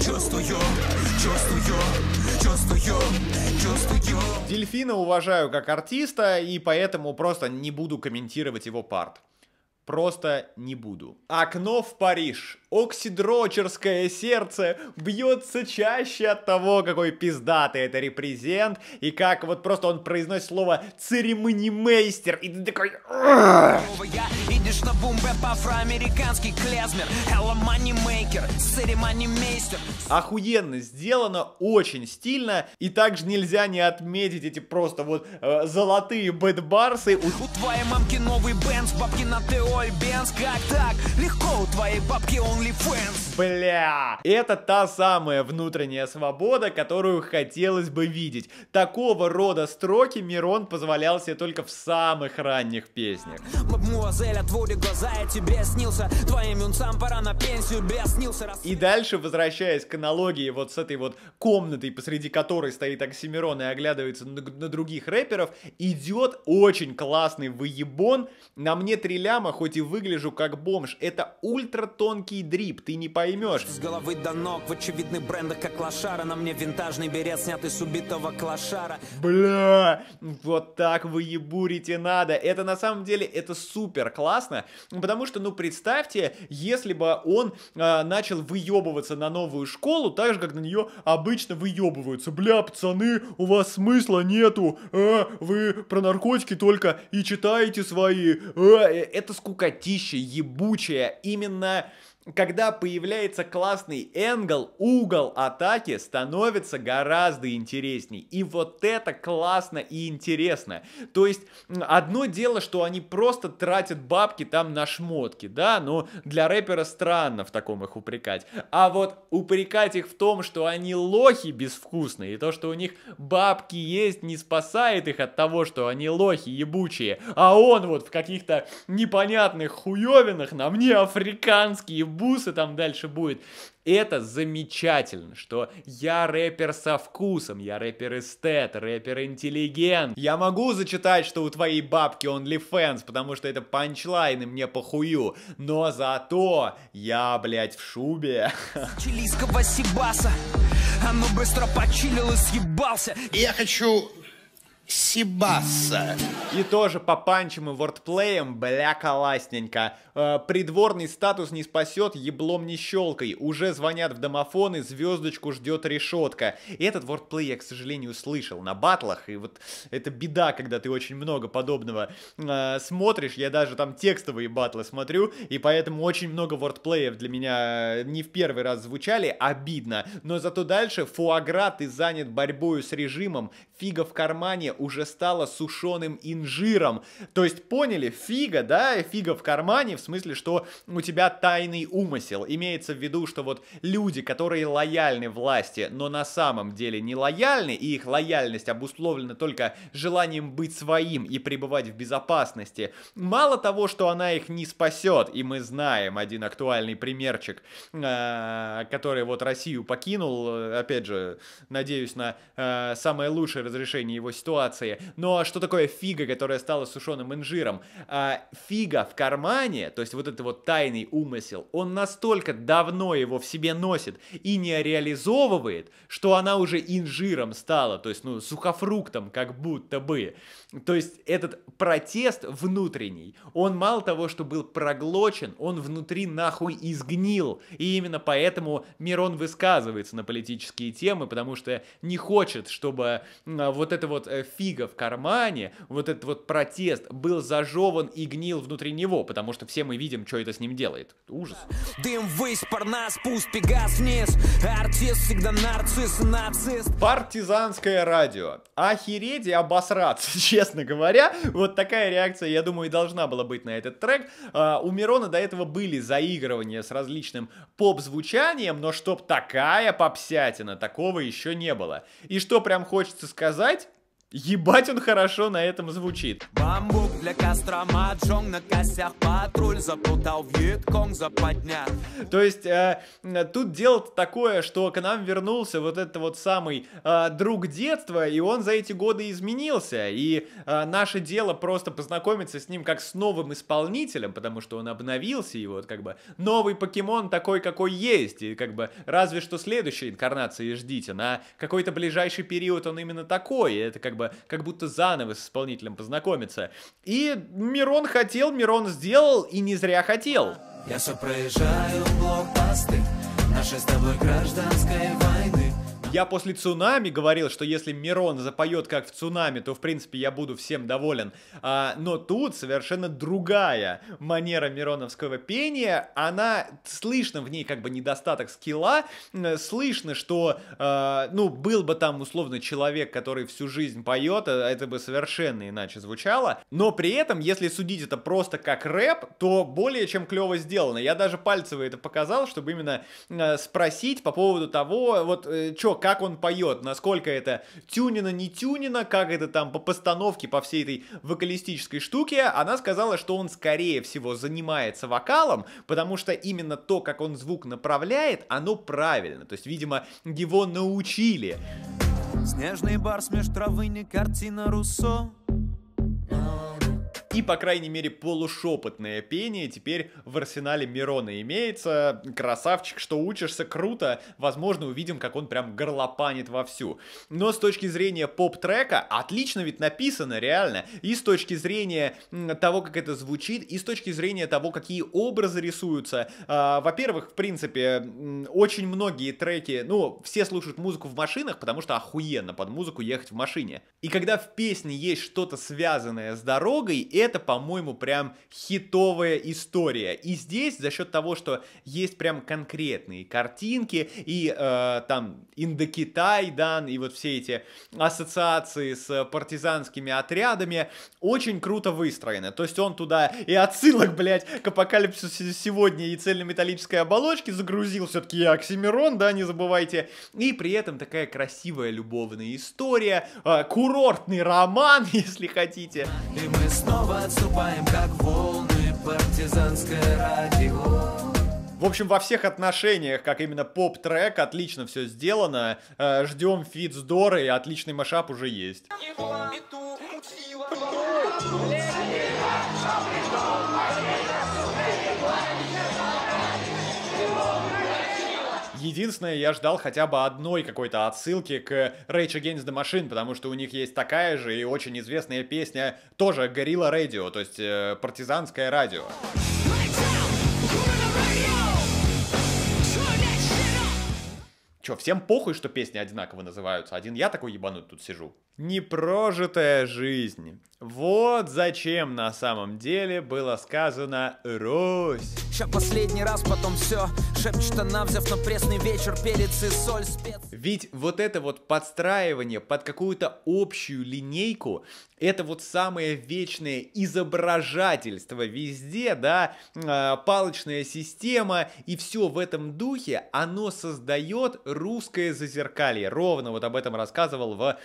Чувствую, чувствую, чувствую, чувствую. Дельфина уважаю как артиста, и поэтому просто не буду комментировать его парт. Просто не буду. Окно в Париж. Оксидрочерское сердце бьется чаще от того, какой пиздатый это репрезент, и как вот просто он произносит слово церемонимейстер, и ты такой... Идешь на бумбэп афроамериканский клезмер, hello церемонимейстер. Охуенно сделано, очень стильно, и также нельзя не отметить эти просто вот э, золотые бэтбарсы. У... у твоей мамки новый бенз, бабки на Теоль Бенз, как так? Легко у твоей бабки он OnlyFans. Бля, это та самая внутренняя свобода, которую хотелось бы видеть. Такого рода строки Мирон позволял себе только в самых ранних песнях. Мадмуазель, отводи глаза, я тебе снился. Твоим юнцам пора на пенсию, беснился. Рас... И дальше, возвращаясь к аналогии вот с этой вот комнатой, посреди которой стоит Оксимирон и оглядывается на, на других рэперов, идет очень классный выебон. На мне три ляма, хоть и выгляжу как бомж. Это ультра тонкий дрип, ты не поймешь. С головы до ног в очевидных брендах, как лошара. На мне винтажный берет, снятый с убитого клошара. Бля, вот так вы ебурите надо. Это на самом деле, это супер классно. Потому что, ну, представьте, если бы он э, начал выебываться на новую школу, так же, как на нее обычно выебываются. Бля, пацаны, у вас смысла нету. Э, вы про наркотики только и читаете свои. А? Э, это скукотища ебучая. Именно когда появляется классный энгл, угол атаки становится гораздо интересней. И вот это классно и интересно. То есть, одно дело, что они просто тратят бабки там на шмотки, да, но для рэпера странно в таком их упрекать. А вот упрекать их в том, что они лохи безвкусные, и то, что у них бабки есть, не спасает их от того, что они лохи ебучие, а он вот в каких-то непонятных хуевинах на мне африканские бусы там дальше будет. Это замечательно, что я рэпер со вкусом, я рэпер-эстет, рэпер-интеллигент. Я могу зачитать, что у твоей бабки OnlyFans, потому что это панчлайны мне похую. Но зато я, блядь, в шубе. Чилийского Сибаса. Оно а ну быстро почилил съебался. Я хочу Сибаса. И тоже по панчам и вордплеям, бля, классненько. Э, придворный статус не спасет, еблом не щелкой. Уже звонят в домофон и звездочку ждет решетка. И этот вордплей я, к сожалению, слышал на батлах. И вот это беда, когда ты очень много подобного э, смотришь. Я даже там текстовые батлы смотрю. И поэтому очень много вордплеев для меня э, не в первый раз звучали. Обидно. Но зато дальше фуагра ты занят борьбою с режимом. Фига в кармане, уже стала сушеным инжиром. То есть, поняли, фига, да, фига в кармане, в смысле, что у тебя тайный умысел. Имеется в виду, что вот люди, которые лояльны власти, но на самом деле не лояльны, и их лояльность обусловлена только желанием быть своим и пребывать в безопасности. Мало того, что она их не спасет, и мы знаем один актуальный примерчик, э, который вот Россию покинул, э, опять же, надеюсь на э, самое лучшее разрешение его ситуации, ситуации. Но ну, а что такое фига, которая стала сушеным инжиром? А, фига в кармане, то есть вот этот вот тайный умысел, он настолько давно его в себе носит и не реализовывает, что она уже инжиром стала, то есть, ну, сухофруктом как будто бы. То есть этот протест внутренний, он мало того, что был проглочен, он внутри нахуй изгнил. И именно поэтому Мирон высказывается на политические темы, потому что не хочет, чтобы вот эта вот э, фига в кармане, вот этот вот протест был зажеван и гнил внутри него, потому что все мы видим, что это с ним делает. Ужас. Дым ввысь, парнас, пусть пегас вниз, артист всегда нарцисс, нацист. Партизанское радио. Охереть и обосраться, честно говоря. Вот такая реакция, я думаю, и должна была быть на этот трек. А, у Мирона до этого были заигрывания с различным поп-звучанием, но чтоб такая попсятина, такого еще не было. И что прям хочется сказать, Ебать он хорошо на этом звучит. Бамбук для Кострома, джонг на косях, патруль запутал вьетконг западня. То есть, э, тут дело такое, что к нам вернулся вот этот вот самый э, друг детства, и он за эти годы изменился. И э, наше дело просто познакомиться с ним как с новым исполнителем, потому что он обновился, и вот как бы новый покемон такой, какой есть. И как бы разве что следующей инкарнации ждите. На какой-то ближайший период он именно такой. И это как бы, как будто заново с исполнителем познакомиться. И Мирон хотел, Мирон сделал, и не зря хотел. Я все проезжаю блокпосты нашей с тобой гражданской войны. Я после цунами говорил, что если Мирон запоет как в цунами, то в принципе я буду всем доволен. А, но тут совершенно другая манера мироновского пения. Она слышно в ней как бы недостаток скилла. Слышно, что а, ну был бы там условно человек, который всю жизнь поет, э, это бы совершенно иначе звучало. Но при этом, если судить это просто как рэп, то более чем клево сделано. Я даже пальцевые это показал, чтобы именно э, спросить по поводу того, вот, э, чё, как он поет, насколько это тюнино, не тюнино, как это там по постановке, по всей этой вокалистической штуке, она сказала, что он, скорее всего, занимается вокалом, потому что именно то, как он звук направляет, оно правильно. То есть, видимо, его научили. Снежный барс меж травы не картина Руссо и, по крайней мере, полушепотное пение теперь в арсенале Мирона имеется. Красавчик, что учишься, круто. Возможно, увидим, как он прям горлопанит вовсю. Но с точки зрения поп-трека, отлично ведь написано, реально. И с точки зрения того, как это звучит, и с точки зрения того, какие образы рисуются. А, во-первых, в принципе, очень многие треки, ну, все слушают музыку в машинах, потому что охуенно под музыку ехать в машине. И когда в песне есть что-то связанное с дорогой, это это, по-моему, прям хитовая история. И здесь за счет того, что есть прям конкретные картинки и э, там Индокитай дан, и вот все эти ассоциации с партизанскими отрядами, очень круто выстроены. То есть он туда и отсылок, блядь, к апокалипсису сегодня и цельнометаллической оболочки загрузил, все-таки я Оксимирон, да, не забывайте. И при этом такая красивая любовная история, э, курортный роман, если хотите. И мы снова снова отступаем, как волны, партизанское радио. В общем, во всех отношениях, как именно поп-трек, отлично все сделано. Э, Ждем фит с Дорой, отличный машап уже есть. единственное, я ждал хотя бы одной какой-то отсылки к Rage Against the Machine, потому что у них есть такая же и очень известная песня, тоже Gorilla Radio, то есть э, партизанское радио. Чё, всем похуй, что песни одинаково называются? Один я такой ебанут тут сижу. Непрожитая жизнь. Вот зачем на самом деле было сказано «Русь». Ща последний раз, потом все. Шепчет она, взяв на пресный вечер перец и соль спец. Ведь вот это вот подстраивание под какую-то общую линейку, это вот самое вечное изображательство везде, да, а, палочная система и все в этом духе, оно создает русское зазеркалье. Ровно вот об этом рассказывал в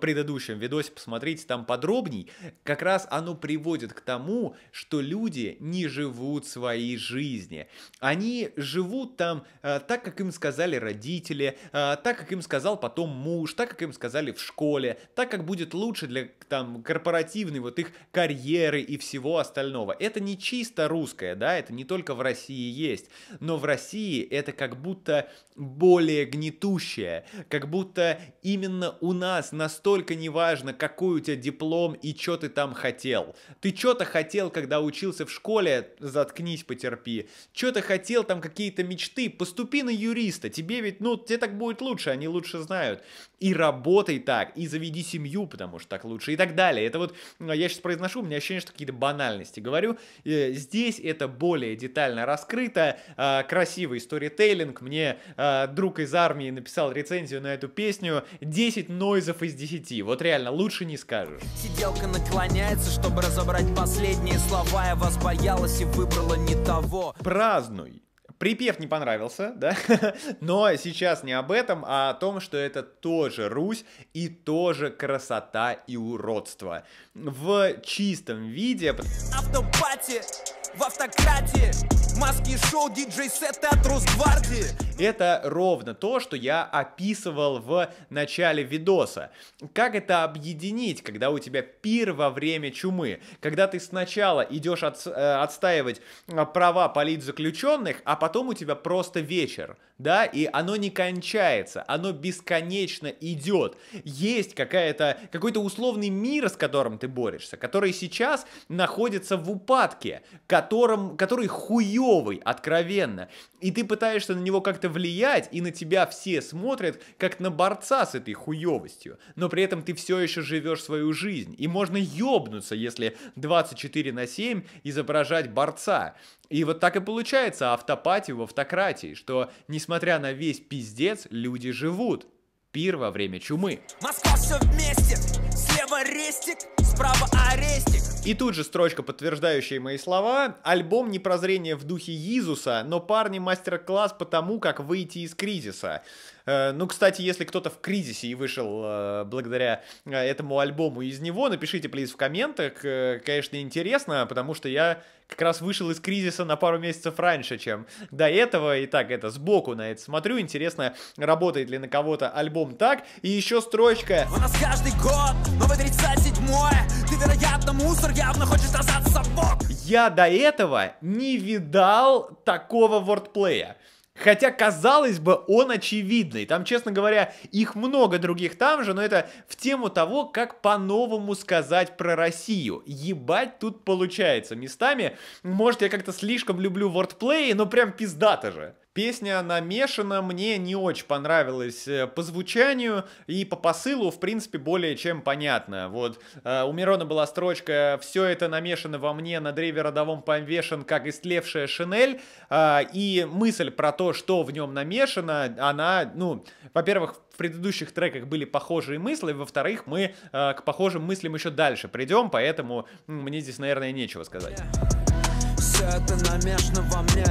предыдущем предыдущем видосе, посмотрите там подробней, как раз оно приводит к тому, что люди не живут своей жизни. Они живут там э, так, как им сказали родители, э, так, как им сказал потом муж, так, как им сказали в школе, так, как будет лучше для там корпоративной вот их карьеры и всего остального. Это не чисто русское, да, это не только в России есть, но в России это как будто более гнетущее, как будто именно у нас настолько не важно, какой у тебя диплом и что ты там хотел. Ты что-то хотел, когда учился в школе, заткнись, потерпи. Что-то хотел, там какие-то мечты, поступи на юриста, тебе ведь, ну, тебе так будет лучше, они лучше знают. И работай так, и заведи семью, потому что так лучше, и так далее. Это вот, ну, я сейчас произношу, у меня ощущение, что какие-то банальности говорю. Э, здесь это более детально раскрыто, а, красивый сторитейлинг. Мне а, друг из армии написал рецензию на эту песню, 10 нойзов из 10 10. Вот реально, лучше не скажешь. Сиделка наклоняется, чтобы разобрать последние слова. Я вас боялась и выбрала не того. Празднуй. Припев не понравился, да? Но сейчас не об этом, а о том, что это тоже Русь и тоже красота и уродство. В чистом виде... Автопати! в автократии Маски шоу, диджей-сеты от Росгвардии Это ровно то, что я описывал в начале видоса Как это объединить, когда у тебя пир во время чумы Когда ты сначала идешь от, э, отстаивать а, права политзаключенных, а потом у тебя просто вечер да, и оно не кончается, оно бесконечно идет. Есть какая-то, какой-то условный мир, с которым ты борешься, который сейчас находится в упадке, которым, который хуевый, откровенно. И ты пытаешься на него как-то влиять, и на тебя все смотрят, как на борца с этой хуевостью. Но при этом ты все еще живешь свою жизнь. И можно ёбнуться, если 24 на 7 изображать борца. И вот так и получается автопатия в автократии, что, несмотря на весь пиздец, люди живут. Пир во время чумы. Москва все вместе, слева рестик, справа арестик. И тут же строчка, подтверждающая мои слова. Альбом не прозрение в духе Иисуса, но парни мастер-класс по тому, как выйти из кризиса. Э, ну, кстати, если кто-то в кризисе и вышел э, благодаря э, этому альбому из него, напишите, плиз, в комментах. Конечно, интересно, потому что я как раз вышел из кризиса на пару месяцев раньше, чем до этого. И так, это сбоку на это смотрю. Интересно, работает ли на кого-то альбом так. И еще строчка. У нас каждый год новый 37-й. Ты, вероятно, мусор явно хочешь казаться сапог. Я до этого не видал такого вордплея. Хотя, казалось бы, он очевидный. Там, честно говоря, их много других там же, но это в тему того, как по-новому сказать про Россию. Ебать тут получается местами. Может, я как-то слишком люблю вордплей, но прям пиздато же. Песня намешана, мне не очень понравилась э, по звучанию и по посылу, в принципе, более чем понятно. Вот э, у Мирона была строчка «Все это намешано во мне, на древе родовом повешен, как истлевшая шинель», а, и мысль про то, что в нем намешано, она, ну, во-первых, в предыдущих треках были похожие мысли, во-вторых, мы э, к похожим мыслям еще дальше придем, поэтому мне здесь, наверное, нечего сказать. Все это намешано во мне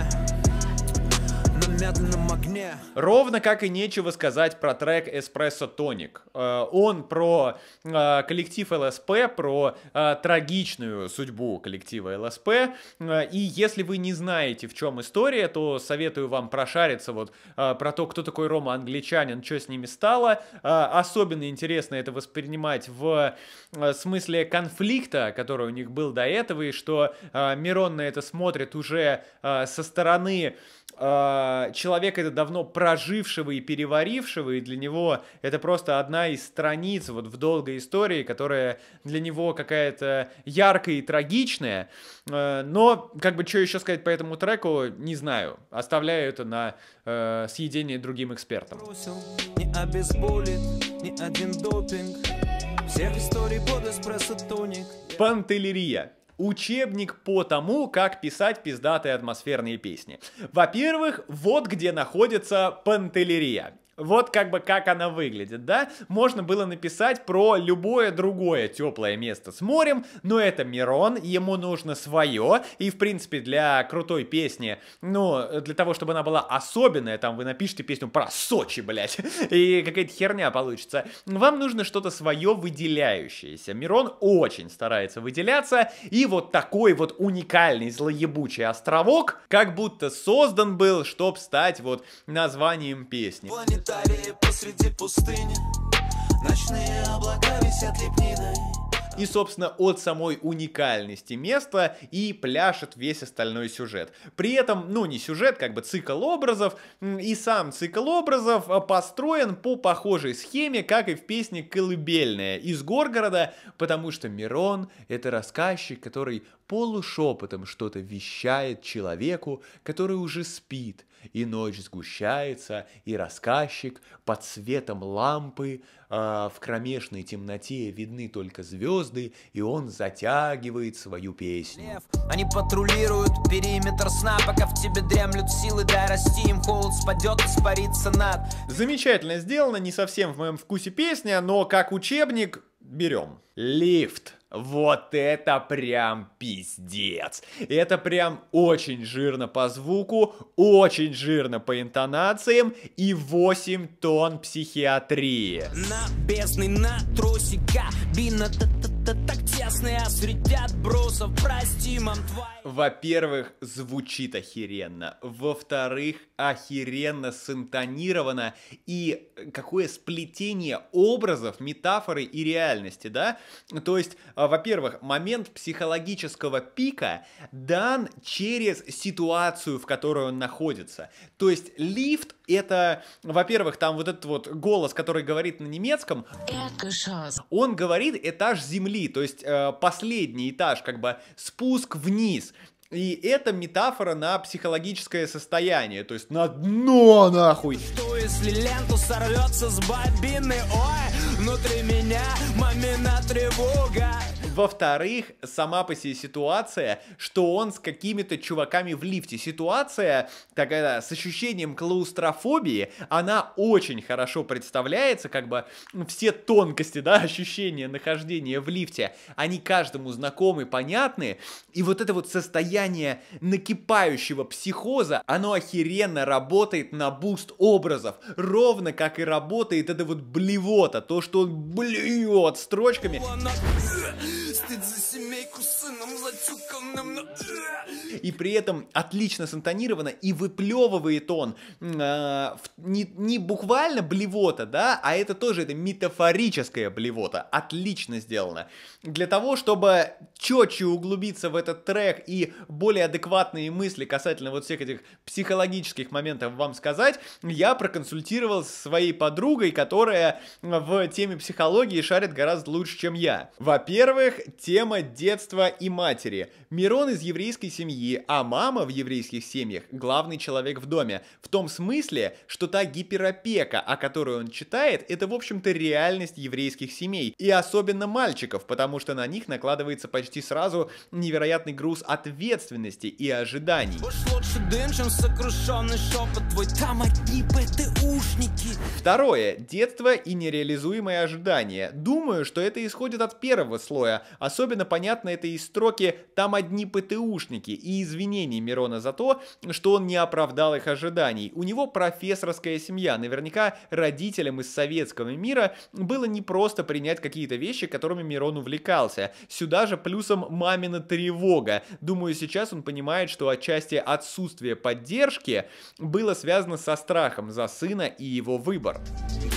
медленном огне. Ровно как и нечего сказать про трек Espresso Tonic. Э, он про э, коллектив ЛСП, про э, трагичную судьбу коллектива ЛСП. И если вы не знаете, в чем история, то советую вам прошариться вот про то, кто такой Рома Англичанин, что с ними стало. Особенно интересно это воспринимать в смысле конфликта, который у них был до этого, и что Мирон на это смотрит уже со стороны человека это давно прожившего и переварившего, и для него это просто одна из страниц вот в долгой истории, которая для него какая-то яркая и трагичная. Э, но, как бы, что еще сказать по этому треку, не знаю. Оставляю это на э, съедение другим экспертам. Не обезболит ни один допинг, всех историй под Пантелерия. Учебник по тому, как писать пиздатые атмосферные песни. Во-первых, вот где находится пантелерия. Вот как бы как она выглядит, да? Можно было написать про любое другое теплое место с морем, но это Мирон, ему нужно свое, и в принципе для крутой песни, ну, для того, чтобы она была особенная, там вы напишите песню про Сочи, блядь, и какая-то херня получится. Вам нужно что-то свое выделяющееся. Мирон очень старается выделяться, и вот такой вот уникальный злоебучий островок как будто создан был, чтобы стать вот названием песни. Пролетарии посреди пустыни Ночные облака висят лепниной и, собственно, от самой уникальности места и пляшет весь остальной сюжет. При этом, ну, не сюжет, как бы цикл образов, и сам цикл образов а, построен по похожей схеме, как и в песне «Колыбельная» из Горгорода, потому что Мирон — это рассказчик, который полушепотом что-то вещает человеку, который уже спит — и ночь сгущается, и рассказчик под светом лампы э, в кромешной темноте видны только звезды, и он затягивает свою песню. Они патрулируют периметр сна, пока в тебе дремлют силы, дай расти им холод спадет, испарится над. Замечательно сделано, не совсем в моем вкусе песня, но как учебник берем. Лифт. Вот это прям пиздец. Это прям очень жирно по звуку, очень жирно по интонациям и 8 тонн психиатрии. На бездны, на тросика, бина та та та так тесно, а среди отбросов, прости, мам, твоя... Во-первых, звучит охеренно. Во-вторых, охеренно синтонировано. И какое сплетение образов, метафоры и реальности, да? То есть, а, во-первых, момент психологического пика дан через ситуацию, в которой он находится. То есть лифт — это, во-первых, там вот этот вот голос, который говорит на немецком, он говорит этаж земли, то есть э, последний этаж, как бы спуск вниз, и это метафора на психологическое состояние, то есть на дно нахуй. Что если ленту сорвется с бобины, ой, внутри меня мамина тревога. Во-вторых, сама по себе ситуация, что он с какими-то чуваками в лифте. Ситуация такая с ощущением клаустрофобии, она очень хорошо представляется, как бы все тонкости, да, ощущения нахождения в лифте, они каждому знакомы, понятны, и вот это вот состояние накипающего психоза, оно охеренно работает на буст образов, ровно как и работает это вот блевота, то, что он блюет строчками. しめくすのもさちゅかなむな и при этом отлично сантонировано, и выплевывает он э, не, не буквально блевота, да, а это тоже это метафорическая блевота, отлично сделано. Для того, чтобы четче углубиться в этот трек и более адекватные мысли касательно вот всех этих психологических моментов вам сказать, я проконсультировал с своей подругой, которая в теме психологии шарит гораздо лучше, чем я. Во-первых, тема детства и матери. Мирон из еврейской семьи, семьи, а мама в еврейских семьях – главный человек в доме. В том смысле, что та гиперопека, о которой он читает, это, в общем-то, реальность еврейских семей. И особенно мальчиков, потому что на них накладывается почти сразу невероятный груз ответственности и ожиданий. Уж лучше дым, чем сокрушенный шепот твой, там одни ушники. Второе. Детство и нереализуемые ожидания. Думаю, что это исходит от первого слоя. Особенно понятно это из строки «там одни ПТУшники» и и извинений Мирона за то, что он не оправдал их ожиданий. У него профессорская семья. Наверняка родителям из советского мира было не просто принять какие-то вещи, которыми Мирон увлекался. Сюда же плюсом мамина тревога. Думаю, сейчас он понимает, что отчасти отсутствие поддержки было связано со страхом за сына и его выбор.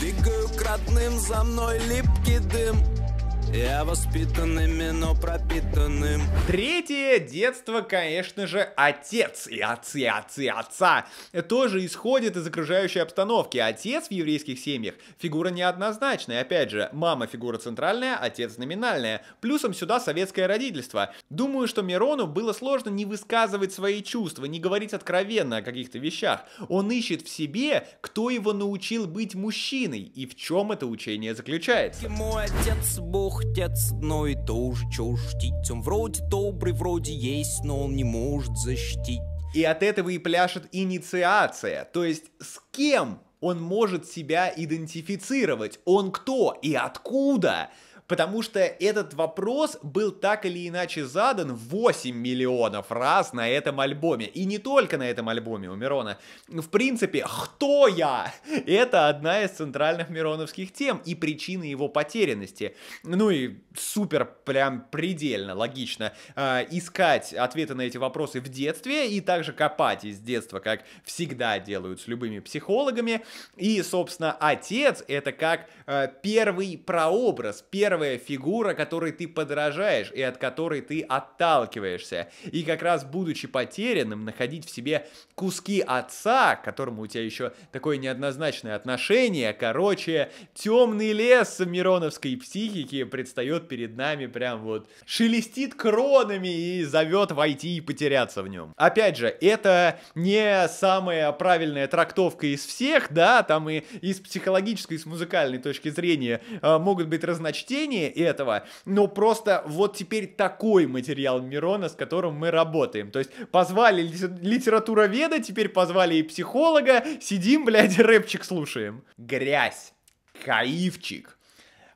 Бегаю к родным, за мной липкий дым я воспитанным, но пропитанным. Третье детство, конечно же, отец и отцы, и отцы, и отца. Тоже исходит из окружающей обстановки. Отец в еврейских семьях фигура неоднозначная. Опять же, мама фигура центральная, отец номинальная. Плюсом сюда советское родительство. Думаю, что Мирону было сложно не высказывать свои чувства, не говорить откровенно о каких-то вещах. Он ищет в себе, кто его научил быть мужчиной и в чем это учение заключается. Мой отец Бог пухтец, но и тоже чушь Он вроде добрый, вроде есть, но он не может защитить. И от этого и пляшет инициация, то есть с кем он может себя идентифицировать, он кто и откуда. Потому что этот вопрос был так или иначе задан 8 миллионов раз на этом альбоме. И не только на этом альбоме у Мирона. В принципе, кто я? Это одна из центральных мироновских тем и причины его потерянности. Ну и супер прям предельно логично э, искать ответы на эти вопросы в детстве и также копать из детства, как всегда делают с любыми психологами. И, собственно, отец это как э, первый прообраз, первый первая фигура, которой ты подражаешь и от которой ты отталкиваешься. И как раз будучи потерянным, находить в себе куски отца, к которому у тебя еще такое неоднозначное отношение, короче, темный лес мироновской психики предстает перед нами прям вот шелестит кронами и зовет войти и потеряться в нем. Опять же, это не самая правильная трактовка из всех, да, там и из психологической, и с музыкальной точки зрения э, могут быть разночтения, продолжение этого, но просто вот теперь такой материал Мирона, с которым мы работаем. То есть позвали литературоведа, теперь позвали и психолога, сидим, блядь, рэпчик слушаем. Грязь. Каивчик.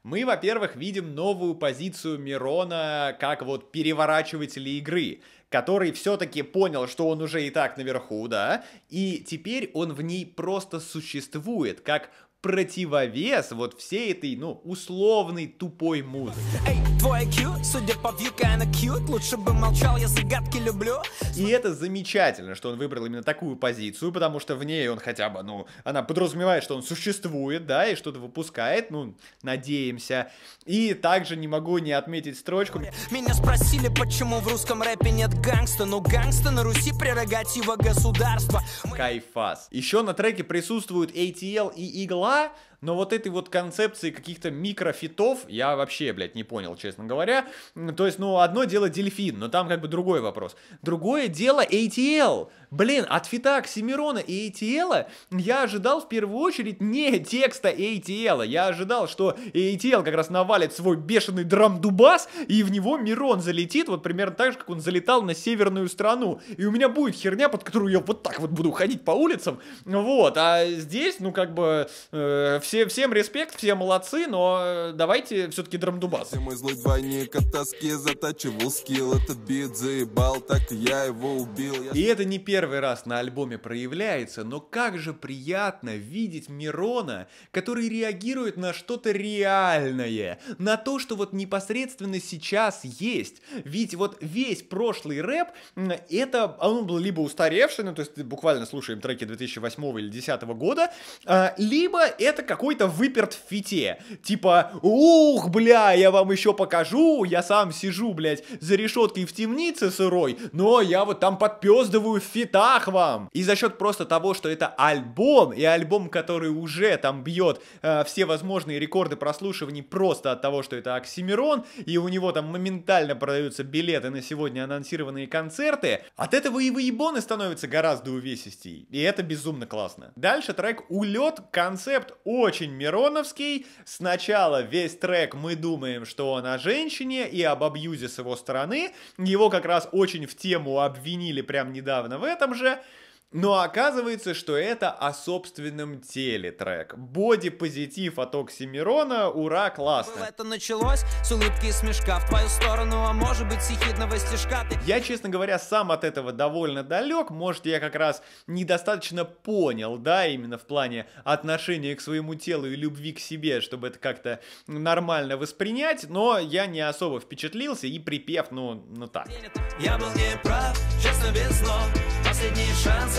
Мы, во-первых, видим новую позицию Мирона как вот переворачивателя игры который все-таки понял, что он уже и так наверху, да, и теперь он в ней просто существует, как противовес вот всей этой, ну, условной тупой музыки. Эй, твой IQ, судя по view, kinda cute, лучше бы молчал, я загадки люблю. И это замечательно, что он выбрал именно такую позицию, потому что в ней он хотя бы, ну, она подразумевает, что он существует, да, и что-то выпускает, ну, надеемся. И также не могу не отметить строчку. Меня спросили, почему в русском рэпе нет гангста, но ну, гангста на Руси прерогатива государства. Кайфас. Еще на треке присутствуют ATL и Игла, Voilà. Но вот этой вот концепции каких-то микрофитов я вообще, блядь, не понял, честно говоря. То есть, ну, одно дело дельфин, но там как бы другой вопрос. Другое дело ATL. Блин, от фита Оксимирона и ATL я ожидал в первую очередь не текста ATL. Я ожидал, что ATL как раз навалит свой бешеный драм-дубас, и в него Мирон залетит, вот примерно так же, как он залетал на северную страну. И у меня будет херня, под которую я вот так вот буду ходить по улицам. Вот, а здесь, ну, как бы, э, все, всем респект, все молодцы, но э, давайте все-таки драмдубас. Мой злой двойник от тоски затачивал скилл, этот бит заебал, так я его убил. Я... И это не первый раз на альбоме проявляется, но как же приятно видеть Мирона, который реагирует на что-то реальное, на то, что вот непосредственно сейчас есть. Ведь вот весь прошлый рэп, это, а он был либо устаревший, ну то есть буквально слушаем треки 2008 или 2010 года, а, либо это как какой-то выперт в фите. Типа, ух, бля, я вам еще покажу, я сам сижу, блядь, за решеткой в темнице сырой, но я вот там подпездываю в фитах вам. И за счет просто того, что это альбом, и альбом, который уже там бьет э, все возможные рекорды прослушиваний просто от того, что это Оксимирон, и у него там моментально продаются билеты на сегодня анонсированные концерты, от этого и выебоны становятся гораздо увесистей. И это безумно классно. Дальше трек «Улет», концепт о очень Мироновский. Сначала весь трек мы думаем, что он о женщине и об абьюзе с его стороны. Его как раз очень в тему обвинили прям недавно в этом же. Но оказывается, что это о собственном теле трек. Боди-позитив от Оксимирона, ура, классно. Это началось с улыбки и смешка в твою сторону, а может быть с ехидного стишка. Ты... Я, честно говоря, сам от этого довольно далек. Может, я как раз недостаточно понял, да, именно в плане отношения к своему телу и любви к себе, чтобы это как-то нормально воспринять, но я не особо впечатлился и припев, ну, ну так. Я был неправ, честно без но, последний шанс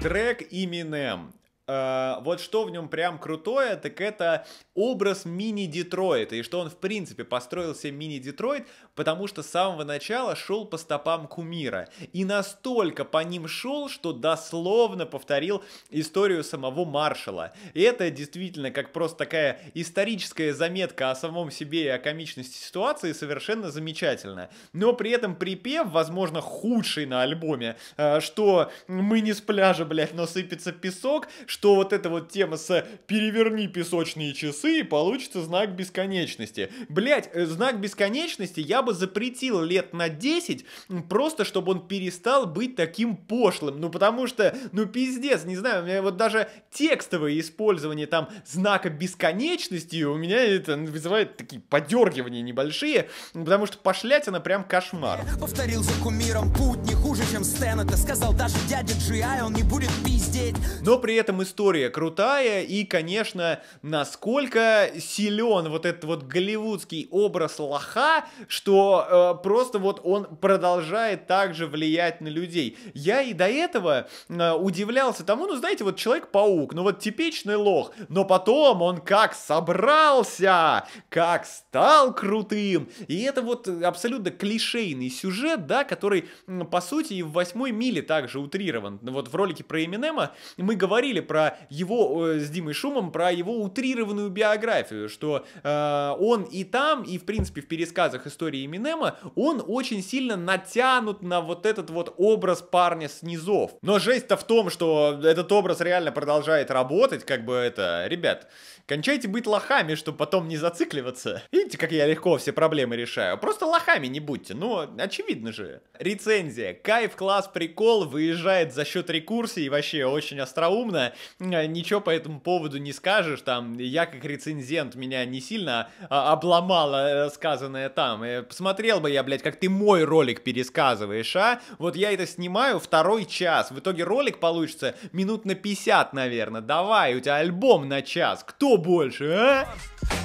Трек именем. Э, вот что в нем прям крутое, так это образ мини-Детройта, и что он, в принципе, построил себе мини-Детройт, потому что с самого начала шел по стопам кумира, и настолько по ним шел, что дословно повторил историю самого маршала. И это действительно как просто такая историческая заметка о самом себе и о комичности ситуации совершенно замечательно. Но при этом припев, возможно, худший на альбоме, э, что мы не с пляжа, блядь, но сыпется песок, что вот эта вот тема с «переверни песочные часы» и получится знак бесконечности. Блять, э, знак бесконечности я бы запретил лет на 10, просто чтобы он перестал быть таким пошлым. Ну потому что, ну пиздец, не знаю, у меня вот даже текстовое использование там знака бесконечности у меня это вызывает такие подергивания небольшие, потому что пошлять она прям кошмар. Повторил кумиром путь не хуже, чем Стэн, это сказал даже дядя Джи, он не будет пиздеть. Но при этом история крутая, и, конечно, насколько силен вот этот вот голливудский образ лоха, что э, просто вот он продолжает также влиять на людей. Я и до этого э, удивлялся тому, ну, знаете, вот Человек-паук, ну, вот типичный лох, но потом он как собрался, как стал крутым, и это вот абсолютно клишейный сюжет, да, который, по сути, и в «Восьмой миле» также утрирован. Вот в ролике про Эминема мы говорили про про его с Димой Шумом, про его утрированную биографию, что э, он и там, и в принципе в пересказах истории Эминема, он очень сильно натянут на вот этот вот образ парня с низов. Но жесть-то в том, что этот образ реально продолжает работать, как бы это, ребят, Кончайте быть лохами, чтобы потом не зацикливаться. Видите, как я легко все проблемы решаю? Просто лохами не будьте, ну, очевидно же. Рецензия. Кайф, класс, прикол, выезжает за счет рекурсий, вообще очень остроумно. Ничего по этому поводу не скажешь, там, я как рецензент, меня не сильно а, обломало э, сказанное там. Э, посмотрел бы я, блядь, как ты мой ролик пересказываешь, а? Вот я это снимаю второй час, в итоге ролик получится минут на 50, наверное. Давай, у тебя альбом на час. Кто больше, а?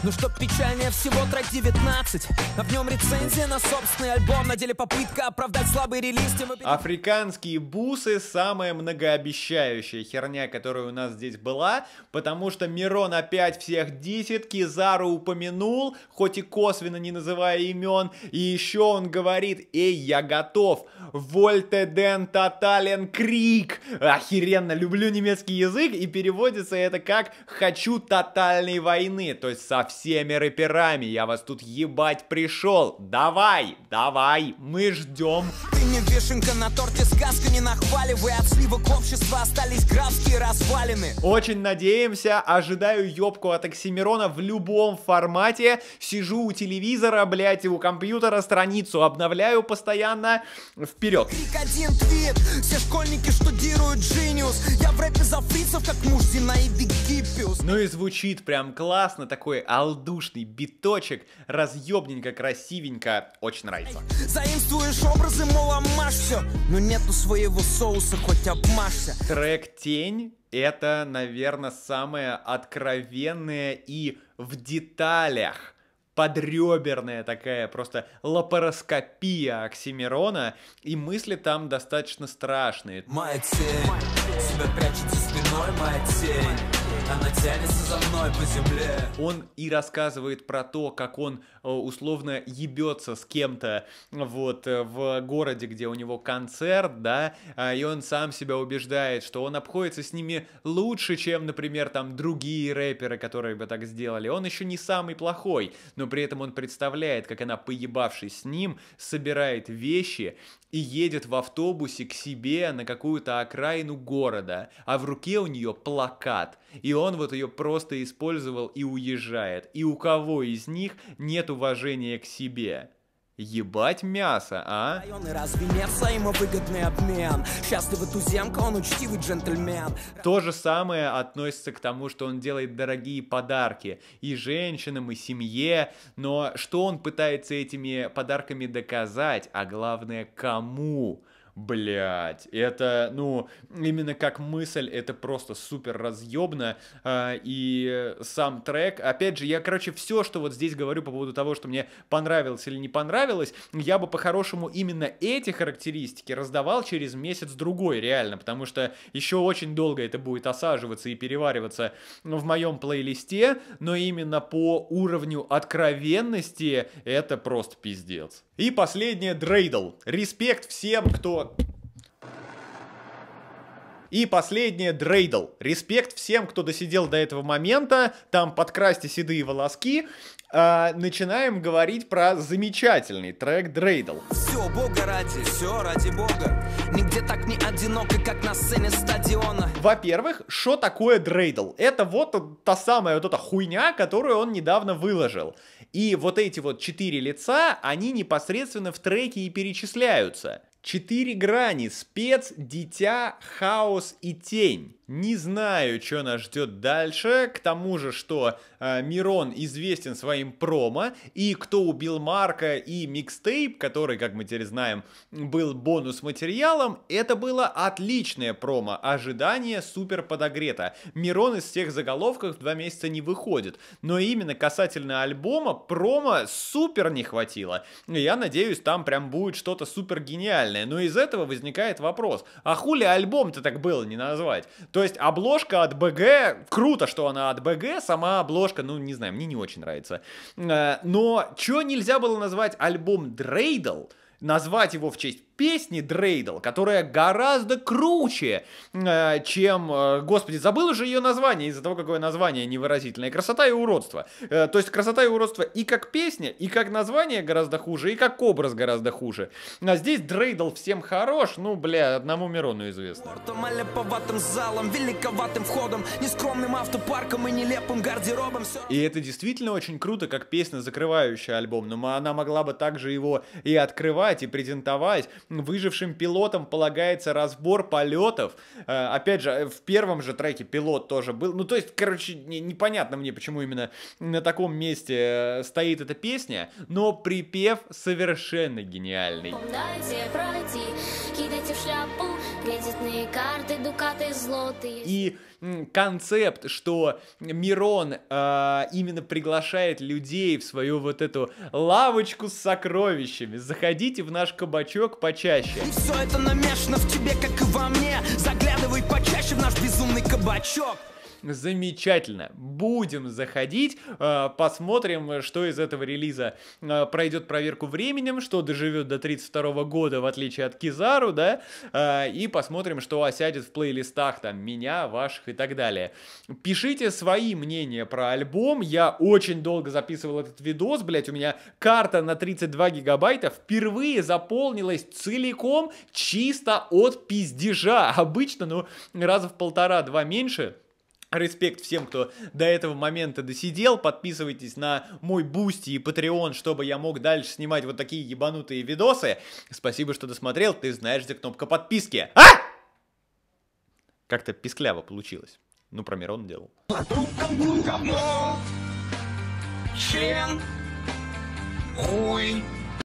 Ну чтоб печальнее всего трек 19 А в нем рецензия на собственный альбом На деле попытка оправдать слабый релиз тем... Африканские бусы самая многообещающая херня, которая у нас здесь была Потому что Мирон опять всех десит Кизару упомянул, хоть и косвенно не называя имен И еще он говорит, эй, я готов Вольтеден ден тотален крик Охеренно, люблю немецкий язык И переводится это как «хочу тотален тотальной войны, то есть со всеми рэперами. Я вас тут ебать пришел. Давай, давай, мы ждем. Ты не вишенка на торте, сказка не нахваливай. От сливок общества остались графские развалины. Очень надеемся, ожидаю ёбку от Оксимирона в любом формате. Сижу у телевизора, блять, и у компьютера страницу обновляю постоянно. Вперед. Крик один твит, все школьники штудируют Genius. Я в рэпе за фрицев, как муж Зинаиды Гиппиус. Ну и звучит звучит прям классно, такой алдушный биточек, разъебненько, красивенько, очень нравится. Заимствуешь образы, мол, все, но нету своего соуса, хоть обмажься. Трек «Тень» это, наверное, самое откровенное и в деталях подреберная такая просто лапароскопия Оксимирона, и мысли там достаточно страшные. Моя тень, тебя прячется спиной, моя тень. Она тянется за мной по земле. Он и рассказывает про то, как он Э, условно ебется с кем-то вот э, в городе, где у него концерт, да, а, и он сам себя убеждает, что он обходится с ними лучше, чем, например, там другие рэперы, которые бы так сделали. Он еще не самый плохой, но при этом он представляет, как она, поебавшись с ним, собирает вещи и едет в автобусе к себе на какую-то окраину города, а в руке у нее плакат, и он вот ее просто использовал и уезжает. И у кого из них нету уважение к себе. Ебать мясо, а? Разве нет взаимовыгодный обмен? Счастливый туземка, он учтивый джентльмен. То же самое относится к тому, что он делает дорогие подарки и женщинам, и семье, но что он пытается этими подарками доказать, а главное, кому? блядь, это, ну, именно как мысль, это просто супер разъебно, а, и сам трек, опять же, я, короче, все, что вот здесь говорю по поводу того, что мне понравилось или не понравилось, я бы по-хорошему именно эти характеристики раздавал через месяц-другой, реально, потому что еще очень долго это будет осаживаться и перевариваться в моем плейлисте, но именно по уровню откровенности это просто пиздец. И последнее, Дрейдл. Респект всем, кто... И последнее, Дрейдл. Респект всем, кто досидел до этого момента. Там подкрасьте седые волоски. А, начинаем говорить про замечательный трек Дрейдл. Все, бога ради, все ради бога. Нигде так не одиноко, как на сцене стадиона. Во-первых, что такое Дрейдл? Это вот та самая вот эта хуйня, которую он недавно выложил. И вот эти вот четыре лица, они непосредственно в треке и перечисляются. Четыре грани, спец, дитя, хаос и тень. Не знаю, что нас ждет дальше. К тому же, что э, Мирон известен своим промо, и кто убил Марка и микстейп, который, как мы теперь знаем, был бонус материалом, это было отличное промо. Ожидание супер подогрето. Мирон из всех заголовков два месяца не выходит. Но именно касательно альбома промо супер не хватило. Я надеюсь, там прям будет что-то супер гениальное. Но из этого возникает вопрос, а хули альбом-то так было не назвать? То есть обложка от БГ, круто, что она от БГ, сама обложка, ну, не знаю, мне не очень нравится. Э, но что нельзя было назвать альбом Дрейдл, назвать его в честь песни Дрейдл, которая гораздо круче, э, чем... Э, господи, забыл же ее название из-за того, какое название невыразительное. «Красота и уродство». Э, то есть «Красота и уродство» и как песня, и как название гораздо хуже, и как образ гораздо хуже. А здесь Дрейдл всем хорош, ну, бля, одному Мирону известно. залом, великоватым входом, нескромным автопарком и нелепым гардеробом. И это действительно очень круто, как песня, закрывающая альбом, но ну, она могла бы также его и открывать, и презентовать, выжившим пилотам полагается разбор полетов. Э, опять же, в первом же треке пилот тоже был. Ну, то есть, короче, не, непонятно мне, почему именно на таком месте э, стоит эта песня, но припев совершенно гениальный. В пройти, кидайте в шляпу Кредитные карты, дукаты, злоты. И концепт, что Мирон э, именно приглашает людей в свою вот эту лавочку с сокровищами. Заходите в наш кабачок почаще. все это намешано в тебе, как и во мне. Заглядывай почаще в наш безумный кабачок. Замечательно. Будем заходить, э, посмотрим, что из этого релиза э, пройдет проверку временем, что доживет до 32 года, в отличие от Кизару, да, э, и посмотрим, что осядет в плейлистах там меня, ваших и так далее. Пишите свои мнения про альбом. Я очень долго записывал этот видос, блять, у меня карта на 32 гигабайта впервые заполнилась целиком чисто от пиздежа. Обычно, ну, раза в полтора-два меньше. Респект всем, кто до этого момента досидел. Подписывайтесь на мой Бусти и Patreon, чтобы я мог дальше снимать вот такие ебанутые видосы. Спасибо, что досмотрел. Ты знаешь, где кнопка подписки. А! Как-то пискляво получилось. Ну, про Мирон делал. Хуй.